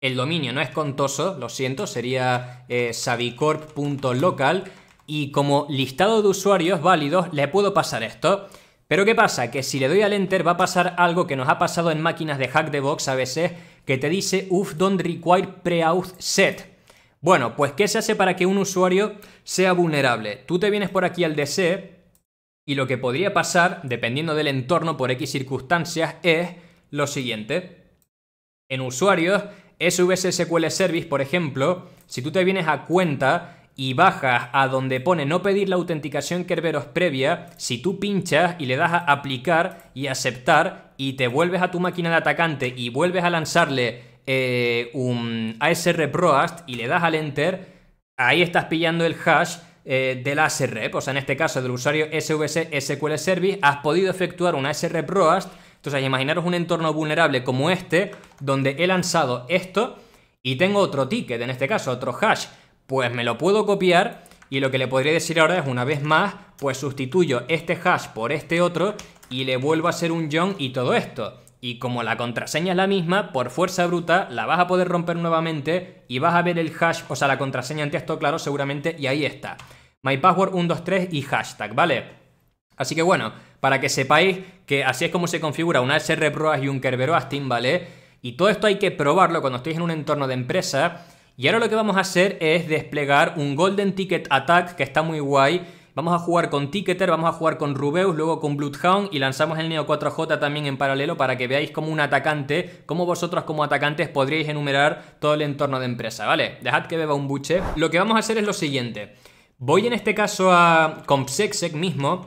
el dominio no es contoso, lo siento, sería eh, sabicorp.local savicorp.local y como listado de usuarios válidos le puedo pasar esto. Pero ¿qué pasa? Que si le doy al Enter va a pasar algo que nos ha pasado en máquinas de hack de box a veces, que te dice UF don't require preauth set. Bueno, pues ¿qué se hace para que un usuario sea vulnerable? Tú te vienes por aquí al DC y lo que podría pasar, dependiendo del entorno por X circunstancias, es lo siguiente. En usuarios, SQL Service, por ejemplo, si tú te vienes a cuenta, y bajas a donde pone no pedir la autenticación Kerberos previa, si tú pinchas y le das a aplicar y aceptar y te vuelves a tu máquina de atacante y vuelves a lanzarle eh, un ASR Proast y le das al Enter, ahí estás pillando el hash eh, del ASR, o pues sea, en este caso del usuario SVC SQL Service, has podido efectuar un ASR Proast. Entonces, imaginaros un entorno vulnerable como este, donde he lanzado esto y tengo otro ticket, en este caso otro hash pues me lo puedo copiar y lo que le podría decir ahora es una vez más, pues sustituyo este hash por este otro y le vuelvo a hacer un john y todo esto. Y como la contraseña es la misma, por fuerza bruta la vas a poder romper nuevamente y vas a ver el hash, o sea, la contraseña en texto claro seguramente y ahí está. mypassword password 123 y hashtag, ¿vale? Así que bueno, para que sepáis que así es como se configura una SR y un Kerberos ¿vale? Y todo esto hay que probarlo cuando estéis en un entorno de empresa y ahora lo que vamos a hacer es desplegar un Golden Ticket Attack que está muy guay. Vamos a jugar con Ticketer, vamos a jugar con Rubeus, luego con Bloodhound y lanzamos el Neo 4J también en paralelo para que veáis como un atacante, como vosotros como atacantes podríais enumerar todo el entorno de empresa, ¿vale? Dejad que beba un buche. Lo que vamos a hacer es lo siguiente. Voy en este caso a CompSecsec mismo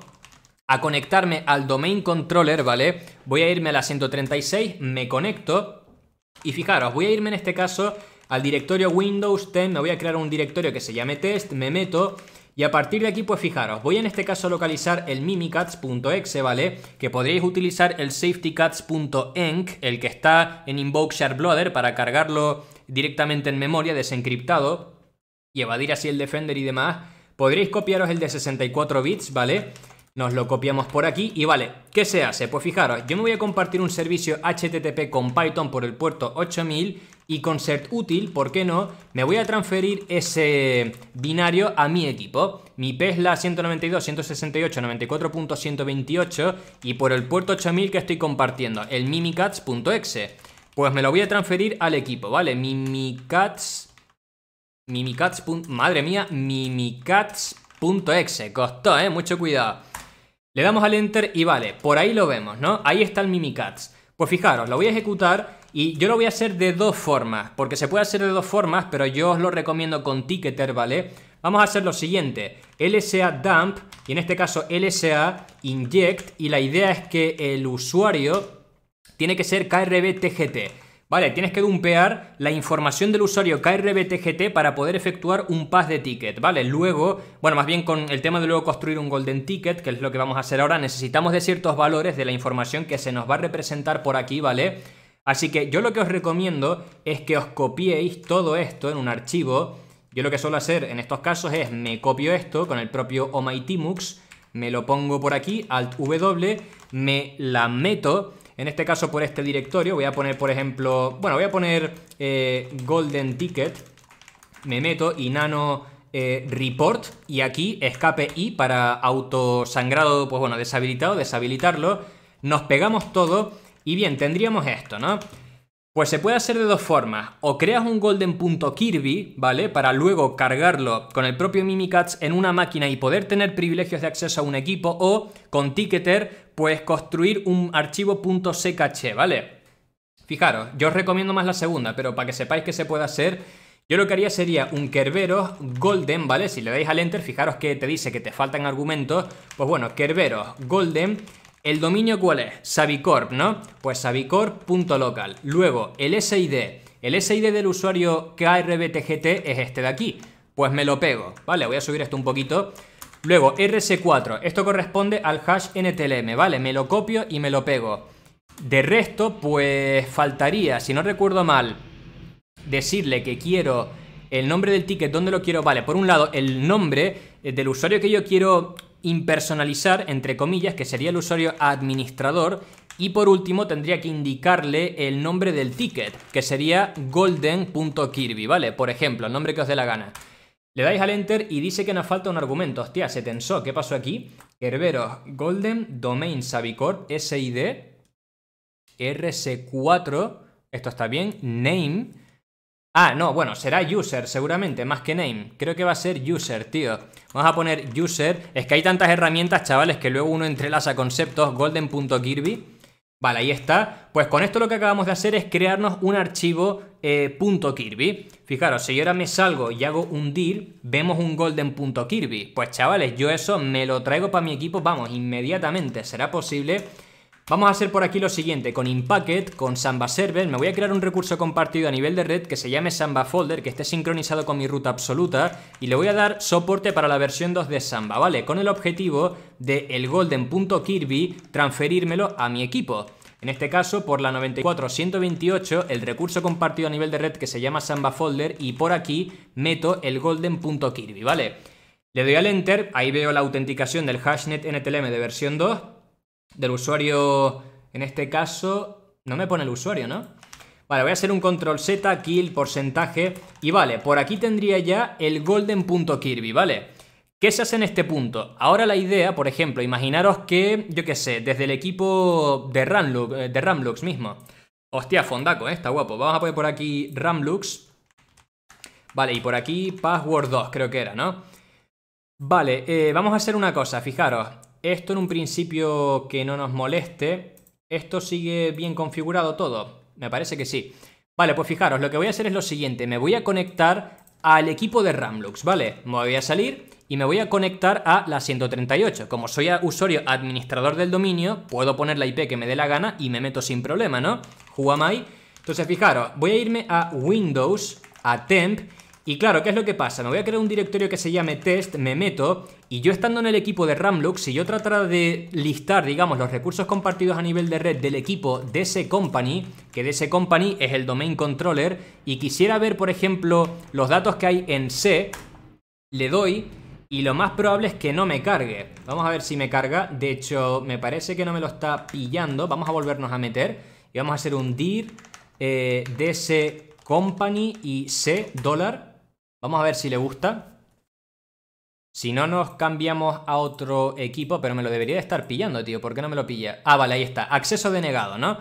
a conectarme al Domain Controller, ¿vale? Voy a irme a la 136, me conecto y fijaros, voy a irme en este caso al directorio Windows 10 me voy a crear un directorio que se llame test, me meto y a partir de aquí, pues fijaros, voy en este caso a localizar el mimicats.exe, ¿vale? Que podríais utilizar el safetycats.enc, el que está en Invoke para cargarlo directamente en memoria, desencriptado, y evadir así el Defender y demás. Podréis copiaros el de 64 bits, ¿vale? Nos lo copiamos por aquí y vale, ¿qué se hace? Pues fijaros, yo me voy a compartir un servicio HTTP con Python por el puerto 8000 y con set útil, ¿por qué no? Me voy a transferir ese binario a mi equipo. Mi Pesla 192, 168, 94.128 y por el puerto 8000 que estoy compartiendo, el mimicats.exe. Pues me lo voy a transferir al equipo, ¿vale? Mimicats... Mimicats... Madre mía, mimicats.exe. Costó, ¿eh? Mucho cuidado. Le damos al Enter y vale, por ahí lo vemos, ¿no? Ahí está el Mimicats. Pues fijaros, lo voy a ejecutar y yo lo voy a hacer de dos formas, porque se puede hacer de dos formas, pero yo os lo recomiendo con Ticketer, ¿vale? Vamos a hacer lo siguiente, LSA dump, y en este caso LSA inject, y la idea es que el usuario tiene que ser krbtgt, Vale, tienes que dumpear la información del usuario KRBTGT para poder efectuar un pass de ticket, ¿vale? Luego, bueno, más bien con el tema de luego construir un golden ticket, que es lo que vamos a hacer ahora, necesitamos de ciertos valores de la información que se nos va a representar por aquí, ¿vale? Así que yo lo que os recomiendo es que os copiéis todo esto en un archivo. Yo lo que suelo hacer en estos casos es me copio esto con el propio Omitimux. me lo pongo por aquí, Alt-W, me la meto, en este caso por este directorio, voy a poner por ejemplo, bueno, voy a poner eh, Golden Ticket, me meto y nano eh, report y aquí escape i para autosangrado, pues bueno, deshabilitado, deshabilitarlo. Nos pegamos todo y bien, tendríamos esto, ¿no? Pues se puede hacer de dos formas. O creas un golden.kirby, ¿vale? Para luego cargarlo con el propio Mimikatz en una máquina y poder tener privilegios de acceso a un equipo. O con Ticketer, pues construir un archivo ¿vale? Fijaros, yo os recomiendo más la segunda, pero para que sepáis que se puede hacer, yo lo que haría sería un Kerberos Golden, ¿vale? Si le dais al Enter, fijaros que te dice que te faltan argumentos. Pues bueno, Kerberos Golden ¿El dominio cuál es? Savicorp, ¿no? Pues sabicorp.local. Luego, el SID. El SID del usuario KRBTGT es este de aquí. Pues me lo pego. Vale, voy a subir esto un poquito. Luego, RC4. Esto corresponde al hash NTLM, ¿vale? Me lo copio y me lo pego. De resto, pues faltaría, si no recuerdo mal, decirle que quiero el nombre del ticket, dónde lo quiero. Vale, por un lado, el nombre eh, del usuario que yo quiero impersonalizar, entre comillas, que sería el usuario administrador, y por último tendría que indicarle el nombre del ticket, que sería golden.kirby, ¿vale? Por ejemplo, el nombre que os dé la gana. Le dais al enter y dice que nos falta un argumento. Hostia, se tensó. ¿Qué pasó aquí? herberos Golden, Domain, sabicor, SID, RC4, esto está bien, Name, Ah, no, bueno, será user seguramente, más que name. Creo que va a ser user, tío. Vamos a poner user. Es que hay tantas herramientas, chavales, que luego uno entrelaza conceptos. Golden.kirby. Vale, ahí está. Pues con esto lo que acabamos de hacer es crearnos un archivo eh, .kirby. Fijaros, si yo ahora me salgo y hago un deal, vemos un golden.kirby. Pues chavales, yo eso me lo traigo para mi equipo, vamos, inmediatamente. ¿Será posible? Vamos a hacer por aquí lo siguiente, con Impacket, con Samba Server, me voy a crear un recurso compartido a nivel de red que se llame Samba Folder, que esté sincronizado con mi ruta absoluta y le voy a dar soporte para la versión 2 de Samba, ¿vale? Con el objetivo de el golden.kirby transferírmelo a mi equipo. En este caso, por la 94.128, el recurso compartido a nivel de red que se llama Samba Folder y por aquí meto el golden.kirby, ¿vale? Le doy al enter, ahí veo la autenticación del hashnet NTLM de versión 2 del usuario, en este caso, no me pone el usuario, ¿no? Vale, voy a hacer un control Z, kill, porcentaje, y vale, por aquí tendría ya el golden.kirby, ¿vale? ¿Qué se hace en este punto? Ahora la idea, por ejemplo, imaginaros que, yo qué sé, desde el equipo de, eh, Ramlux, de mismo. Hostia, fondaco, ¿eh? está guapo. Vamos a poner por aquí Ramlux. Vale, y por aquí Password 2 creo que era, ¿no? Vale, eh, vamos a hacer una cosa, fijaros. Esto en un principio que no nos moleste. ¿Esto sigue bien configurado todo? Me parece que sí. Vale, pues fijaros, lo que voy a hacer es lo siguiente. Me voy a conectar al equipo de Ramlux, ¿vale? Me voy a salir y me voy a conectar a la 138. Como soy usuario administrador del dominio, puedo poner la IP que me dé la gana y me meto sin problema, ¿no? Juamai. Entonces, fijaros, voy a irme a Windows, a Temp, y claro, ¿qué es lo que pasa? Me voy a crear un directorio que se llame test, me meto, y yo estando en el equipo de Ramlux, si yo tratara de listar, digamos, los recursos compartidos a nivel de red del equipo de ese Company, que de ese Company es el domain controller, y quisiera ver, por ejemplo, los datos que hay en C, le doy y lo más probable es que no me cargue. Vamos a ver si me carga. De hecho, me parece que no me lo está pillando. Vamos a volvernos a meter y vamos a hacer un dir eh, ese company y c dólar. Vamos a ver si le gusta. Si no nos cambiamos a otro equipo, pero me lo debería de estar pillando, tío. ¿Por qué no me lo pilla? Ah, vale, ahí está. Acceso denegado, ¿no?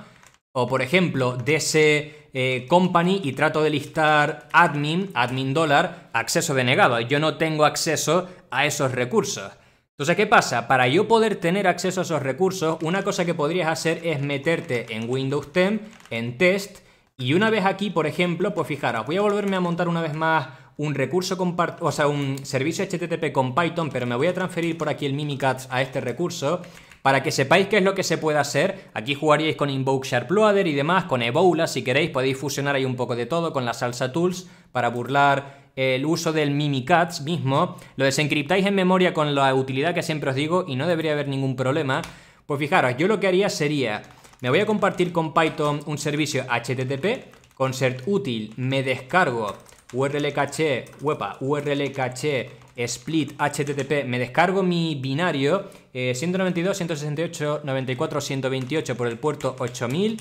O, por ejemplo, de ese eh, Company y trato de listar admin, admin dólar, acceso denegado. Yo no tengo acceso a esos recursos. Entonces, ¿qué pasa? Para yo poder tener acceso a esos recursos, una cosa que podrías hacer es meterte en Windows 10, en Test, y una vez aquí, por ejemplo, pues fijaros, voy a volverme a montar una vez más un recurso o sea, un servicio HTTP con Python, pero me voy a transferir por aquí el Mimikatz a este recurso. Para que sepáis qué es lo que se puede hacer, aquí jugaríais con Invoke Sharp y demás, con Ebola si queréis, podéis fusionar ahí un poco de todo con la salsa tools para burlar el uso del Mimikatz mismo. Lo desencriptáis en memoria con la utilidad que siempre os digo y no debería haber ningún problema. Pues fijaros, yo lo que haría sería, me voy a compartir con Python un servicio HTTP, con cert útil me descargo URL caché, huepa, URL caché, split, HTTP, me descargo mi binario, 192, 168, 94, 128 por el puerto 8000,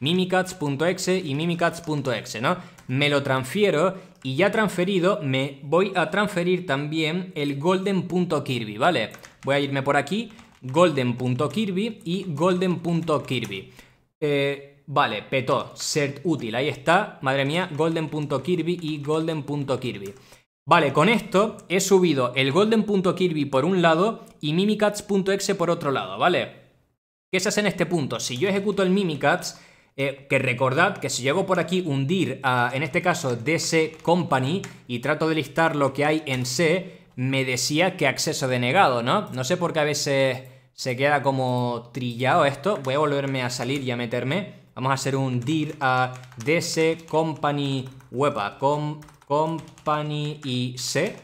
Mimicats.exe y Mimicats.exe, ¿no? Me lo transfiero y ya transferido me voy a transferir también el golden.kirby, ¿vale? Voy a irme por aquí, golden.kirby y golden.kirby. Eh, Vale, petó. Ser útil, ahí está. Madre mía, golden.kirby y golden.kirby. Vale, con esto he subido el golden.kirby por un lado y mimikatz.exe por otro lado, ¿vale? ¿Qué se hace en este punto? Si yo ejecuto el mimikatz, eh, que recordad que si llego por aquí hundir en este caso, DC Company y trato de listar lo que hay en C, me decía que acceso denegado, ¿no? No sé por qué a veces se queda como trillado esto. Voy a volverme a salir y a meterme. Vamos a hacer un dir a DC company Weba company y c.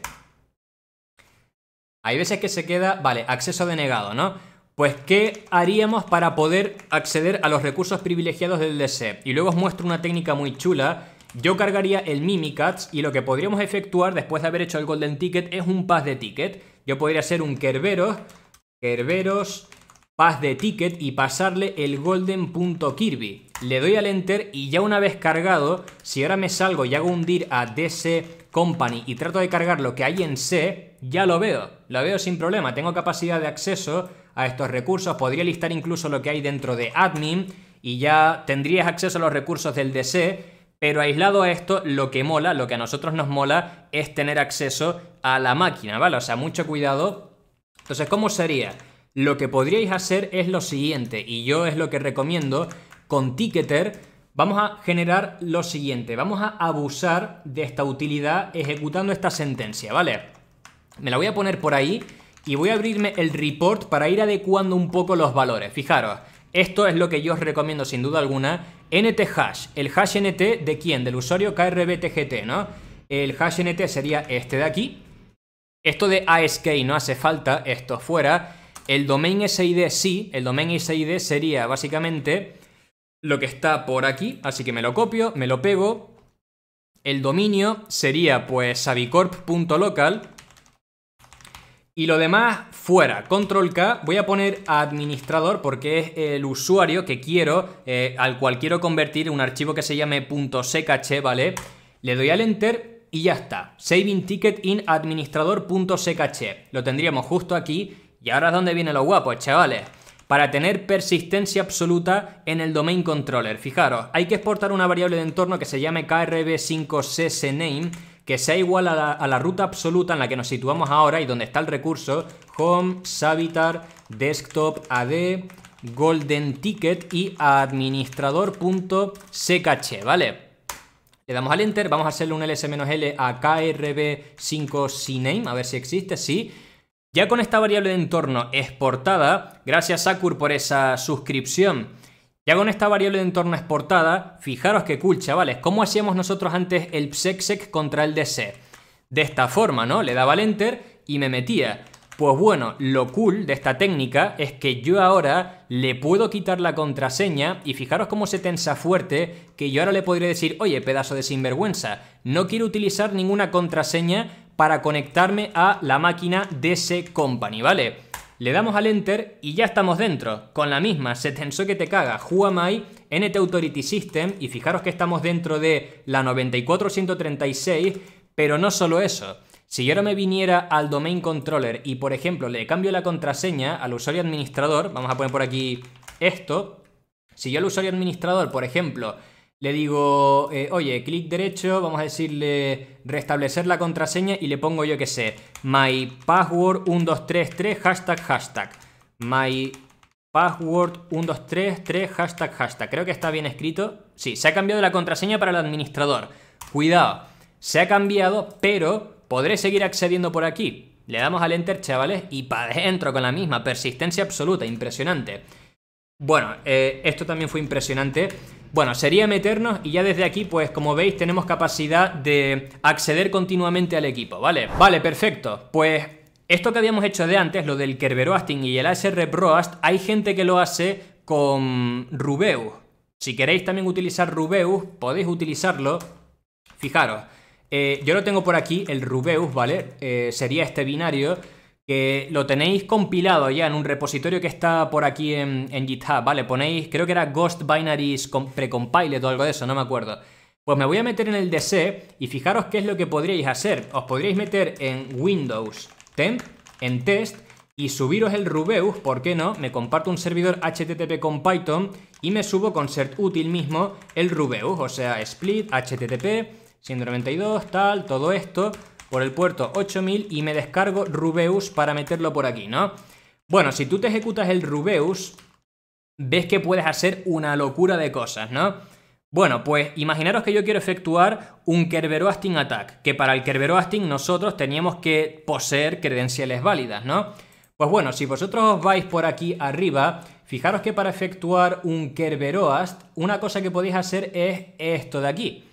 Hay veces que se queda, vale, acceso denegado, ¿no? Pues, ¿qué haríamos para poder acceder a los recursos privilegiados del DC? Y luego os muestro una técnica muy chula. Yo cargaría el Mimikatz y lo que podríamos efectuar después de haber hecho el Golden Ticket es un pass de ticket. Yo podría hacer un Kerberos, Kerberos Paz de ticket y pasarle el golden.kirby. Le doy al enter y ya una vez cargado, si ahora me salgo y hago hundir a DC Company y trato de cargar lo que hay en C, ya lo veo, lo veo sin problema, tengo capacidad de acceso a estos recursos, podría listar incluso lo que hay dentro de admin y ya tendrías acceso a los recursos del DC, pero aislado a esto, lo que mola, lo que a nosotros nos mola es tener acceso a la máquina, ¿vale? O sea, mucho cuidado. Entonces, ¿cómo sería? lo que podríais hacer es lo siguiente, y yo es lo que recomiendo, con Ticketer vamos a generar lo siguiente, vamos a abusar de esta utilidad ejecutando esta sentencia, ¿vale? Me la voy a poner por ahí y voy a abrirme el report para ir adecuando un poco los valores. Fijaros, esto es lo que yo os recomiendo sin duda alguna. NT hash, el hash NT de quién? Del usuario KRBTGT, ¿no? El hash NT sería este de aquí. Esto de ASK no hace falta, esto fuera. El domain SID sí, el domain SID sería básicamente lo que está por aquí, así que me lo copio, me lo pego. El dominio sería pues sabicorp.local y lo demás fuera. Control K, voy a poner administrador porque es el usuario que quiero, eh, al cual quiero convertir un archivo que se llame .ccache, ¿vale? Le doy al enter y ya está. Saving ticket in Lo tendríamos justo aquí y ahora es donde viene los guapos, chavales. Para tener persistencia absoluta en el domain controller. Fijaros, hay que exportar una variable de entorno que se llame krb5csname, que sea igual a la, ruta absoluta en la que nos situamos ahora y donde está el recurso home, sabitar, desktop, ad, golden ticket y administrador.ckh, ¿vale? Le damos al enter, vamos a hacerle un ls-l a krb5cname, a ver si existe, sí. Ya con esta variable de entorno exportada, gracias Sakur por esa suscripción, ya con esta variable de entorno exportada, fijaros qué cool, chavales, ¿cómo hacíamos nosotros antes el Psexec contra el dc? De esta forma, ¿no? Le daba el enter y me metía. Pues bueno, lo cool de esta técnica es que yo ahora le puedo quitar la contraseña y fijaros cómo se tensa fuerte que yo ahora le podría decir, oye, pedazo de sinvergüenza, no quiero utilizar ninguna contraseña para conectarme a la máquina de ese company, ¿vale? Le damos al Enter y ya estamos dentro, con la misma, se tensó que te caga, Huamai, NT Authority System, y fijaros que estamos dentro de la 94136, pero no solo eso. Si yo ahora me viniera al Domain Controller y, por ejemplo, le cambio la contraseña al usuario administrador, vamos a poner por aquí esto, si yo al usuario administrador, por ejemplo, le digo, eh, oye, clic derecho, vamos a decirle restablecer la contraseña y le pongo yo que sé, my password 1233 hashtag hashtag. My password 1233 hashtag hashtag. Creo que está bien escrito. Sí, se ha cambiado la contraseña para el administrador. Cuidado, se ha cambiado, pero podré seguir accediendo por aquí. Le damos al enter, chavales, y para adentro con la misma persistencia absoluta, impresionante. Bueno, eh, esto también fue impresionante. Bueno, sería meternos y ya desde aquí, pues como veis, tenemos capacidad de acceder continuamente al equipo, ¿vale? Vale, perfecto. Pues esto que habíamos hecho de antes, lo del Kerberoasting y el ASR Proast, hay gente que lo hace con Rubeus. Si queréis también utilizar Rubeus, podéis utilizarlo. Fijaros, eh, yo lo tengo por aquí, el Rubeus, ¿vale? Eh, sería este binario que lo tenéis compilado ya en un repositorio que está por aquí en, GitHub, ¿vale? Ponéis, creo que era Ghost Binaries Precompiled o algo de eso, no me acuerdo. Pues me voy a meter en el DC y fijaros qué es lo que podríais hacer. Os podríais meter en Windows Temp, en Test, y subiros el Rubeus, ¿por qué no? Me comparto un servidor HTTP con Python y me subo con útil mismo el Rubeus, o sea, split, HTTP, 192, tal, todo esto por el puerto 8000 y me descargo Rubeus para meterlo por aquí, ¿no? Bueno, si tú te ejecutas el Rubeus, ves que puedes hacer una locura de cosas, ¿no? Bueno, pues imaginaros que yo quiero efectuar un Kerberoasting Attack, que para el Kerberoasting nosotros teníamos que poseer credenciales válidas, ¿no? Pues bueno, si vosotros os vais por aquí arriba, fijaros que para efectuar un Kerberoast, una cosa que podéis hacer es esto de aquí.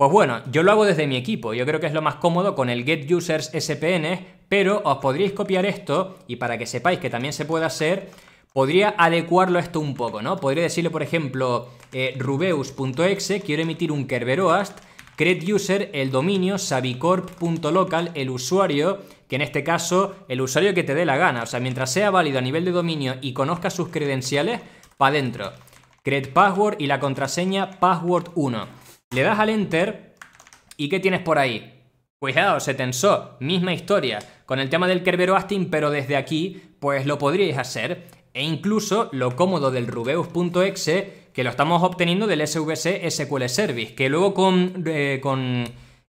Pues bueno, yo lo hago desde mi equipo, yo creo que es lo más cómodo con el getusers.spn, SPN, pero os podríais copiar esto y para que sepáis que también se puede hacer, podría adecuarlo a esto un poco, ¿no? Podría decirle, por ejemplo, eh, rubeus.exe, quiero emitir un kerberoast, CreateUser user, el dominio, sabicorp.local, el usuario, que en este caso, el usuario que te dé la gana, o sea, mientras sea válido a nivel de dominio y conozca sus credenciales, para adentro. CreatePassword password y la contraseña password1. Le das al Enter y ¿qué tienes por ahí? Cuidado, se tensó, misma historia. Con el tema del Kerbero pero desde aquí, pues lo podríais hacer. E incluso lo cómodo del Rubeus.exe, que lo estamos obteniendo del SVC SQL Service, que luego con, eh, con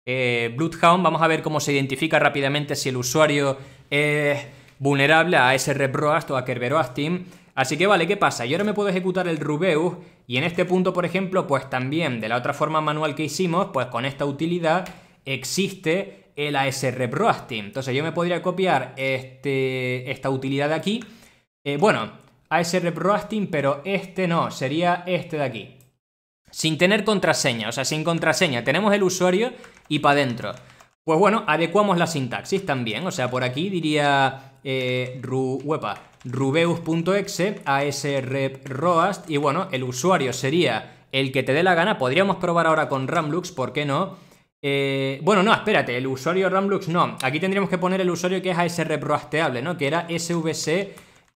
eh, Bloodhound vamos a ver cómo se identifica rápidamente si el usuario es vulnerable a ese Reproast o a Kerberoasting. Así que vale, ¿qué pasa? Yo ahora me puedo ejecutar el Rubeus y en este punto, por ejemplo, pues también de la otra forma manual que hicimos, pues con esta utilidad existe el ASR Entonces yo me podría copiar este, esta utilidad de aquí. Eh, bueno, ASR pero este no, sería este de aquí. Sin tener contraseña, o sea, sin contraseña. Tenemos el usuario y para adentro. Pues bueno, adecuamos la sintaxis también. O sea, por aquí diría eh, rubeus.exe, asrep.roast, y bueno, el usuario sería el que te dé la gana. Podríamos probar ahora con Ramlux, ¿por qué no? Eh, bueno, no, espérate, el usuario Ramlux no. Aquí tendríamos que poner el usuario que es asreproasteable, ¿no? Que era svc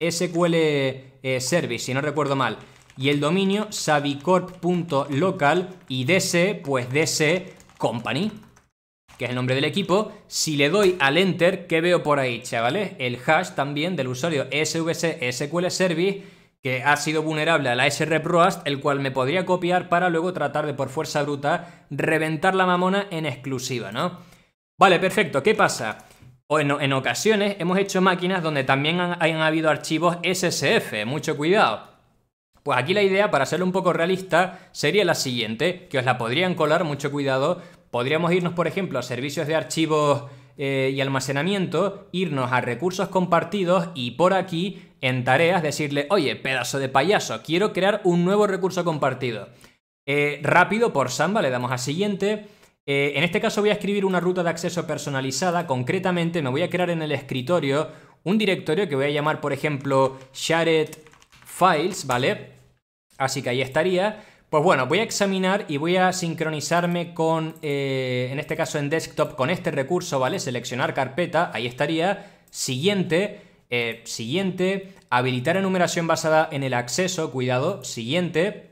SQL eh, Service, si no recuerdo mal. Y el dominio sabicorp.local y dc, pues dc company que es el nombre del equipo. Si le doy al Enter, ¿qué veo por ahí, chavales? El hash también del usuario SVC SQL Service, que ha sido vulnerable a la SRProast, e el cual me podría copiar para luego tratar de, por fuerza bruta, reventar la mamona en exclusiva, ¿no? Vale, perfecto. ¿Qué pasa? Bueno, en, ocasiones hemos hecho máquinas donde también hayan habido archivos SSF, mucho cuidado. Pues aquí la idea, para ser un poco realista, sería la siguiente, que os la podrían colar, mucho cuidado, Podríamos irnos, por ejemplo, a servicios de archivos eh, y almacenamiento, irnos a recursos compartidos y por aquí, en tareas, decirle, oye, pedazo de payaso, quiero crear un nuevo recurso compartido. Eh, rápido, por Samba, le damos a siguiente. Eh, en este caso voy a escribir una ruta de acceso personalizada. Concretamente, me voy a crear en el escritorio un directorio que voy a llamar, por ejemplo, shared files, ¿vale? Así que ahí estaría. Pues bueno, voy a examinar y voy a sincronizarme con, eh, en este caso en desktop, con este recurso, ¿vale? Seleccionar carpeta, ahí estaría. Siguiente, eh, siguiente, habilitar enumeración basada en el acceso, cuidado, siguiente.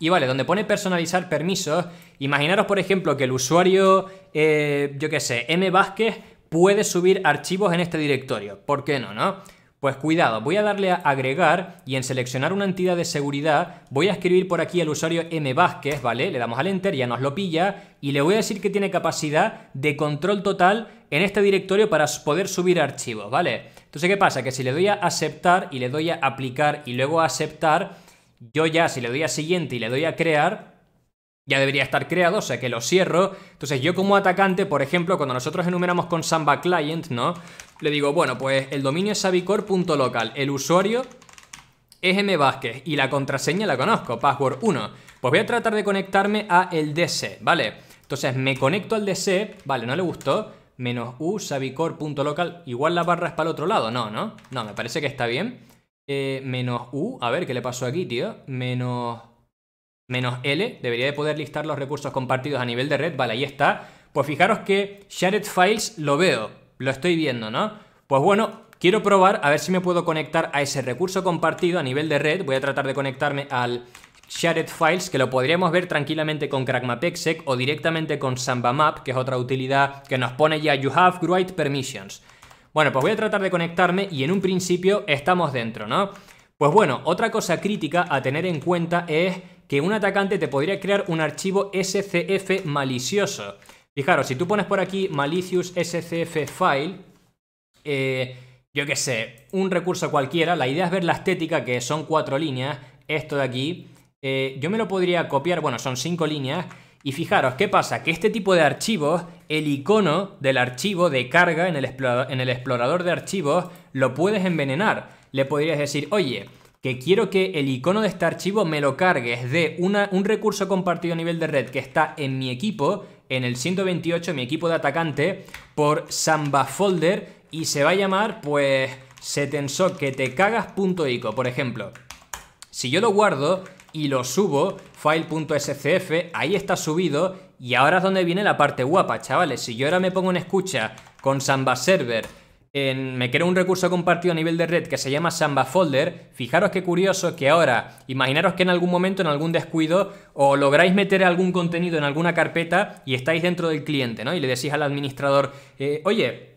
Y vale, donde pone personalizar permisos, imaginaros por ejemplo que el usuario, eh, yo qué sé, M Vázquez puede subir archivos en este directorio. ¿Por qué no, no? Pues cuidado, voy a darle a agregar y en seleccionar una entidad de seguridad voy a escribir por aquí al usuario M Vázquez, ¿vale? Le damos al enter, ya nos lo pilla y le voy a decir que tiene capacidad de control total en este directorio para poder subir archivos, ¿vale? Entonces, ¿qué pasa? Que si le doy a aceptar y le doy a aplicar y luego a aceptar, yo ya si le doy a siguiente y le doy a crear, ya debería estar creado, o sea que lo cierro. Entonces yo como atacante, por ejemplo, cuando nosotros enumeramos con Samba Client, ¿no? Le digo, bueno, pues el dominio es sabicor.local, el usuario es M Vázquez y la contraseña la conozco, password 1. Pues voy a tratar de conectarme a el DC, ¿vale? Entonces me conecto al DC, vale, no le gustó, menos u sabicor.local, igual la barra es para el otro lado, no, ¿no? No, me parece que está bien. Eh, menos u, a ver, ¿qué le pasó aquí, tío? Menos menos L, debería de poder listar los recursos compartidos a nivel de red, vale, ahí está. Pues fijaros que shared files lo veo, lo estoy viendo, ¿no? Pues bueno, quiero probar a ver si me puedo conectar a ese recurso compartido a nivel de red, voy a tratar de conectarme al shared files, que lo podríamos ver tranquilamente con CrackMapExec o directamente con SambaMap, que es otra utilidad que nos pone ya you have great permissions. Bueno, pues voy a tratar de conectarme y en un principio estamos dentro, ¿no? Pues bueno, otra cosa crítica a tener en cuenta es que un atacante te podría crear un archivo SCF malicioso. Fijaros, si tú pones por aquí malicious SCF file, eh, yo qué sé, un recurso cualquiera, la idea es ver la estética, que son cuatro líneas, esto de aquí, eh, yo me lo podría copiar, bueno, son cinco líneas, y fijaros, ¿qué pasa? Que este tipo de archivos, el icono del archivo de carga en el, en el explorador de archivos, lo puedes envenenar. Le podrías decir, oye, que quiero que el icono de este archivo me lo cargues de una, un recurso compartido a nivel de red que está en mi equipo, en el 128, mi equipo de atacante, por Samba Folder y se va a llamar, pues, setensoketecagas.ico, que te por ejemplo. Si yo lo guardo y lo subo, file.scf, ahí está subido y ahora es donde viene la parte guapa, chavales. Si yo ahora me pongo en escucha con Samba Server me creo un recurso compartido a nivel de red que se llama Samba Folder. Fijaros qué curioso que ahora, imaginaros que en algún momento, en algún descuido, o lográis meter algún contenido en alguna carpeta y estáis dentro del cliente, ¿no? Y le decís al administrador, eh, oye,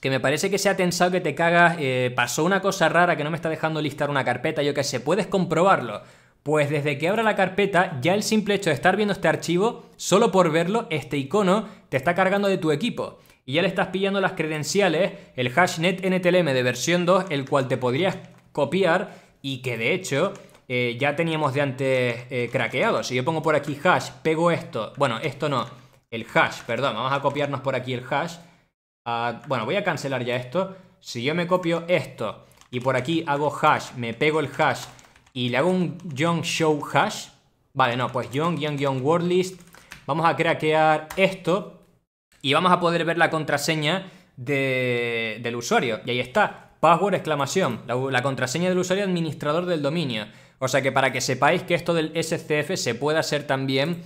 que me parece que se ha tensado que te cagas, eh, pasó una cosa rara que no me está dejando listar una carpeta, yo qué sé, puedes comprobarlo. Pues desde que abra la carpeta, ya el simple hecho de estar viendo este archivo, solo por verlo, este icono te está cargando de tu equipo y ya le estás pillando las credenciales, el hash net NTLM de versión 2, el cual te podrías copiar y que de hecho eh, ya teníamos de antes eh, craqueado. Si yo pongo por aquí hash, pego esto, bueno, esto no, el hash, perdón, vamos a copiarnos por aquí el hash. Ah, bueno, voy a cancelar ya esto. Si yo me copio esto y por aquí hago hash, me pego el hash y le hago un young show hash, vale, no, pues young, young, young word list. Vamos a craquear esto y vamos a poder ver la contraseña del usuario. Y ahí está, password exclamación, la, contraseña del usuario administrador del dominio. O sea que para que sepáis que esto del SCF se puede hacer también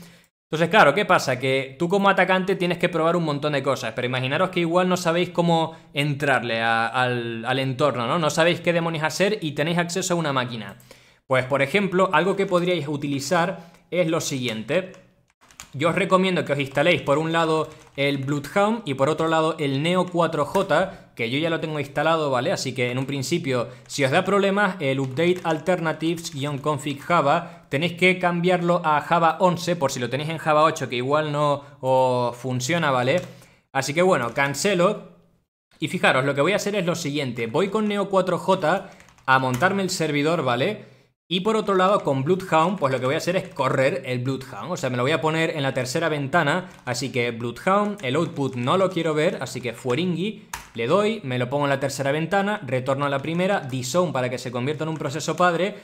entonces, claro, ¿qué pasa? Que tú como atacante tienes que probar un montón de cosas, pero imaginaros que igual no sabéis cómo entrarle al, al, entorno, ¿no? No sabéis qué demonios hacer y tenéis acceso a una máquina. Pues, por ejemplo, algo que podríais utilizar es lo siguiente. Yo os recomiendo que os instaléis por un lado el Bloodhound y por otro lado el Neo 4J, que yo ya lo tengo instalado, ¿vale? Así que en un principio, si os da problemas, el update alternatives-config Java, tenéis que cambiarlo a Java 11 por si lo tenéis en Java 8, que igual no os funciona, ¿vale? Así que bueno, cancelo. Y fijaros, lo que voy a hacer es lo siguiente. Voy con Neo 4J a montarme el servidor, ¿vale? vale y por otro lado, con Bloodhound, pues lo que voy a hacer es correr el Bloodhound. O sea, me lo voy a poner en la tercera ventana, así que Bloodhound, el output no lo quiero ver, así que Fueringi, le doy, me lo pongo en la tercera ventana, retorno a la primera, disown para que se convierta en un proceso padre.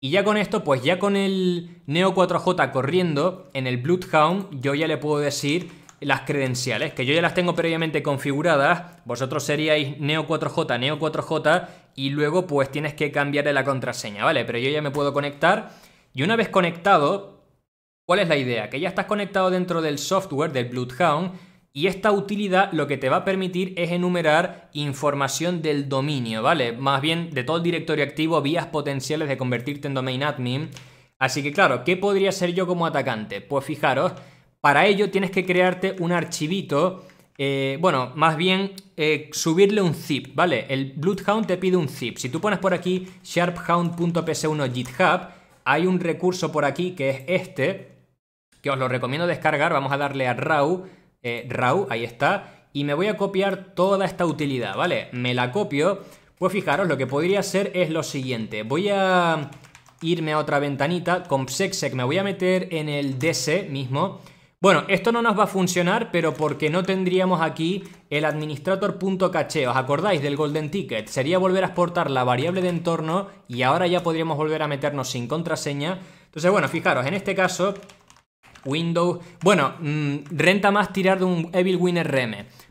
Y ya con esto, pues ya con el Neo 4J corriendo en el Bloodhound, yo ya le puedo decir las credenciales, que yo ya las tengo previamente configuradas. Vosotros seríais Neo 4J, Neo 4J, y luego pues tienes que cambiarle la contraseña, ¿vale? Pero yo ya me puedo conectar y una vez conectado, ¿cuál es la idea? Que ya estás conectado dentro del software del Bloodhound y esta utilidad lo que te va a permitir es enumerar información del dominio, ¿vale? Más bien de todo el directorio activo, vías potenciales de convertirte en domain admin. Así que claro, ¿qué podría ser yo como atacante? Pues fijaros, para ello tienes que crearte un archivito eh, bueno, más bien eh, subirle un zip, ¿vale? El Bloodhound te pide un zip. Si tú pones por aquí sharphound.ps1 GitHub, hay un recurso por aquí que es este, que os lo recomiendo descargar. Vamos a darle a RAW, eh, RAW, ahí está, y me voy a copiar toda esta utilidad, ¿vale? Me la copio. Pues fijaros, lo que podría hacer es lo siguiente. Voy a irme a otra ventanita, con Sexec me voy a meter en el DC mismo bueno, esto no nos va a funcionar, pero porque no tendríamos aquí el administrator.cache. ¿Os acordáis del golden ticket? Sería volver a exportar la variable de entorno y ahora ya podríamos volver a meternos sin contraseña. Entonces, bueno, fijaros, en este caso, Windows... Bueno, mm, renta más tirar de un Evil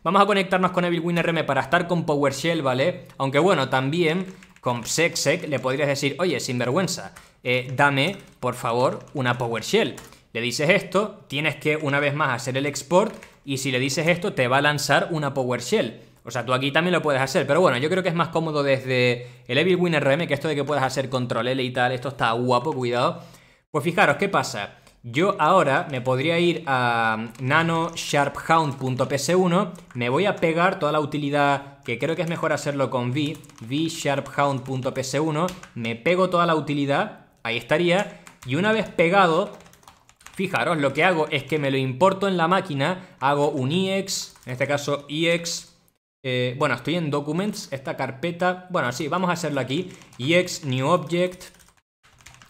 Vamos a conectarnos con Evil para estar con PowerShell, ¿vale? Aunque bueno, también con PsecSec le podrías decir, oye, sinvergüenza, eh, dame, por favor, una PowerShell. Le dices esto, tienes que una vez más hacer el export y si le dices esto te va a lanzar una PowerShell. O sea, tú aquí también lo puedes hacer, pero bueno, yo creo que es más cómodo desde el Evil Win RM que esto de que puedas hacer control L y tal, esto está guapo, cuidado. Pues fijaros, ¿qué pasa? Yo ahora me podría ir a nanosharphoundps 1 me voy a pegar toda la utilidad, que creo que es mejor hacerlo con v, vsharphoundps 1 me pego toda la utilidad, ahí estaría, y una vez pegado, Fijaros, lo que hago es que me lo importo en la máquina, hago un ix, e en este caso EX, eh, bueno, estoy en Documents, esta carpeta, bueno, sí, vamos a hacerlo aquí, EX New Object,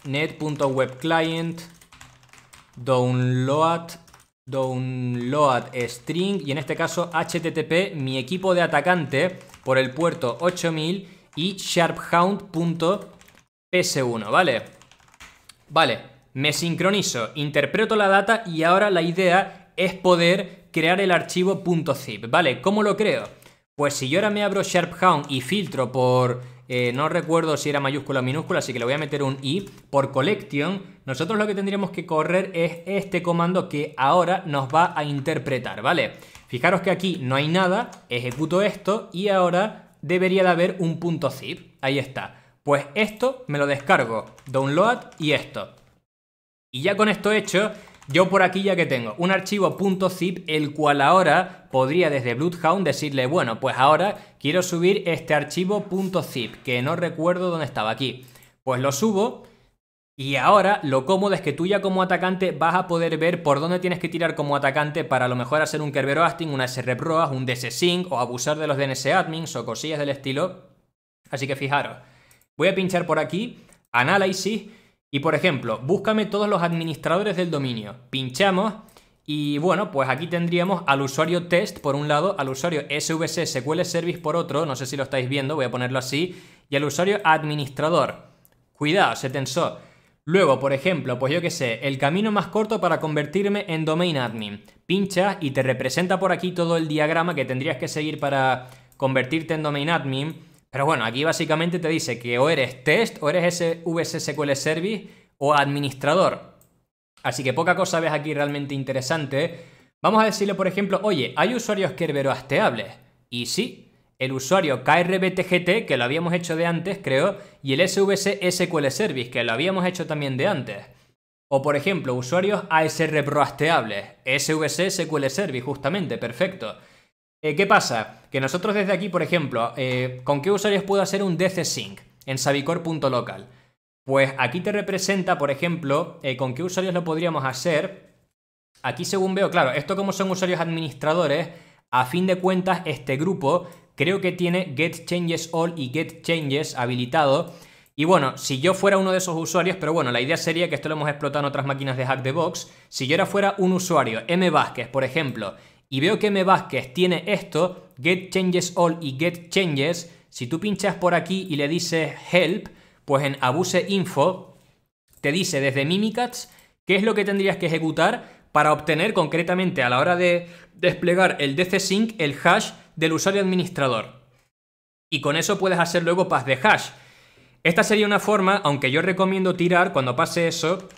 net.webclient, download, download string, y en este caso HTTP, mi equipo de atacante por el puerto 8000 y sharphound.ps1, ¿vale? Vale, me sincronizo, interpreto la data y ahora la idea es poder crear el archivo .zip, ¿vale? ¿Cómo lo creo? Pues si yo ahora me abro SharpHound y filtro por, eh, no recuerdo si era mayúscula o minúscula, así que le voy a meter un i, por collection, nosotros lo que tendríamos que correr es este comando que ahora nos va a interpretar, ¿vale? Fijaros que aquí no hay nada, ejecuto esto y ahora debería de haber un punto .zip, ahí está. Pues esto me lo descargo, download y esto. Y ya con esto hecho, yo por aquí ya que tengo un archivo .zip el cual ahora podría desde Bloodhound decirle, bueno, pues ahora quiero subir este archivo .zip que no recuerdo dónde estaba aquí. Pues lo subo y ahora lo cómodo es que tú ya como atacante vas a poder ver por dónde tienes que tirar como atacante para a lo mejor hacer un Kerbero Asting, una SRProas, un DSSync o abusar de los DNS admins o cosillas del estilo. Así que fijaros, voy a pinchar por aquí, análisis y por ejemplo, búscame todos los administradores del dominio. Pinchamos y bueno, pues aquí tendríamos al usuario test por un lado, al usuario SVC SQL Service por otro, no sé si lo estáis viendo, voy a ponerlo así, y al usuario administrador. Cuidado, se tensó. Luego, por ejemplo, pues yo qué sé, el camino más corto para convertirme en domain admin. Pincha y te representa por aquí todo el diagrama que tendrías que seguir para convertirte en domain admin pero bueno, aquí básicamente te dice que o eres test, o eres sql Service, o administrador. Así que poca cosa ves aquí realmente interesante. Vamos a decirle, por ejemplo, oye, hay usuarios kerberoasteables. Y sí, el usuario KRBTGT, que lo habíamos hecho de antes, creo, y el SVC SQL Service, que lo habíamos hecho también de antes. O por ejemplo, usuarios ASR proasteables, SVC SQL Service, justamente, perfecto. Eh, ¿Qué pasa? Que nosotros desde aquí, por ejemplo, eh, ¿con qué usuarios puedo hacer un DC Sync en sabicor.local? Pues aquí te representa, por ejemplo, eh, con qué usuarios lo podríamos hacer. Aquí según veo, claro, esto como son usuarios administradores, a fin de cuentas este grupo creo que tiene Get Changes All y Get Changes habilitado. Y bueno, si yo fuera uno de esos usuarios, pero bueno, la idea sería que esto lo hemos explotado en otras máquinas de Hack the Box, si yo ahora fuera un usuario, M Vázquez, por ejemplo, y veo que me Vázquez tiene esto, get changes all y get changes, si tú pinchas por aquí y le dices help, pues en abuse info te dice desde Mimikatz qué es lo que tendrías que ejecutar para obtener concretamente a la hora de desplegar el DC sync el hash del usuario administrador. Y con eso puedes hacer luego pas de hash. Esta sería una forma, aunque yo recomiendo tirar cuando pase eso,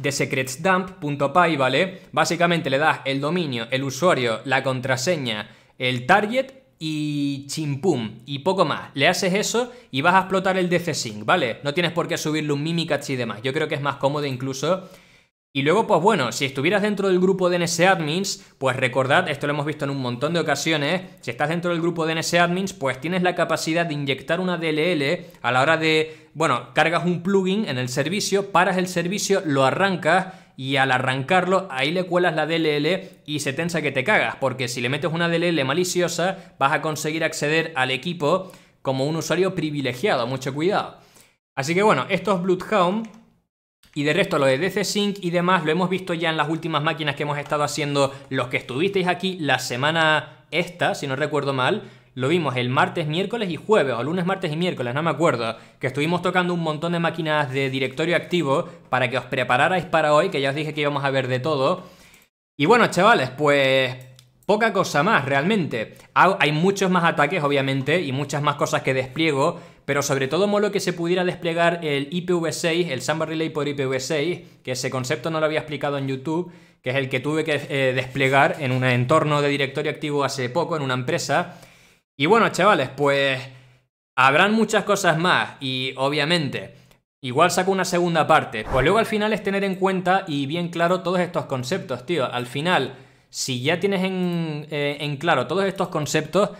de secretsdump.py, ¿vale? Básicamente le das el dominio, el usuario, la contraseña, el target y chimpum y poco más. Le haces eso y vas a explotar el dc ¿vale? No tienes por qué subirle un Mimikatz y demás. Yo creo que es más cómodo incluso y luego, pues bueno, si estuvieras dentro del grupo de NSAdmins, pues recordad, esto lo hemos visto en un montón de ocasiones, si estás dentro del grupo de NSAdmins, pues tienes la capacidad de inyectar una DLL a la hora de bueno, cargas un plugin en el servicio, paras el servicio, lo arrancas y al arrancarlo ahí le cuelas la DLL y se tensa que te cagas, porque si le metes una DLL maliciosa vas a conseguir acceder al equipo como un usuario privilegiado, mucho cuidado. Así que bueno, esto es Bloodhound y de resto lo de DC Sync y demás lo hemos visto ya en las últimas máquinas que hemos estado haciendo los que estuvisteis aquí la semana esta, si no recuerdo mal, lo vimos el martes, miércoles y jueves, o lunes, martes y miércoles, no me acuerdo, que estuvimos tocando un montón de máquinas de directorio activo para que os prepararais para hoy, que ya os dije que íbamos a ver de todo. Y bueno, chavales, pues poca cosa más realmente. Hay muchos más ataques, obviamente, y muchas más cosas que despliego, pero sobre todo molo que se pudiera desplegar el IPv6, el Samba Relay por IPv6, que ese concepto no lo había explicado en YouTube, que es el que tuve que eh, desplegar en un entorno de directorio activo hace poco, en una empresa y bueno, chavales, pues habrán muchas cosas más y obviamente igual saco una segunda parte. Pues luego al final es tener en cuenta y bien claro todos estos conceptos, tío. Al final, si ya tienes eh, en, claro todos estos conceptos,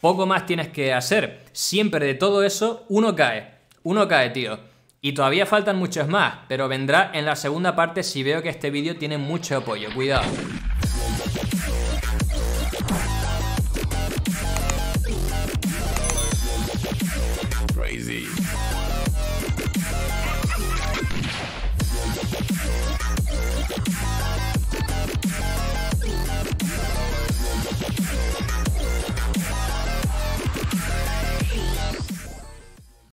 poco más tienes que hacer. Siempre de todo eso, uno cae. Uno cae, tío. Y todavía faltan muchos más, pero vendrá en la segunda parte si veo que este vídeo tiene mucho apoyo. Cuidado.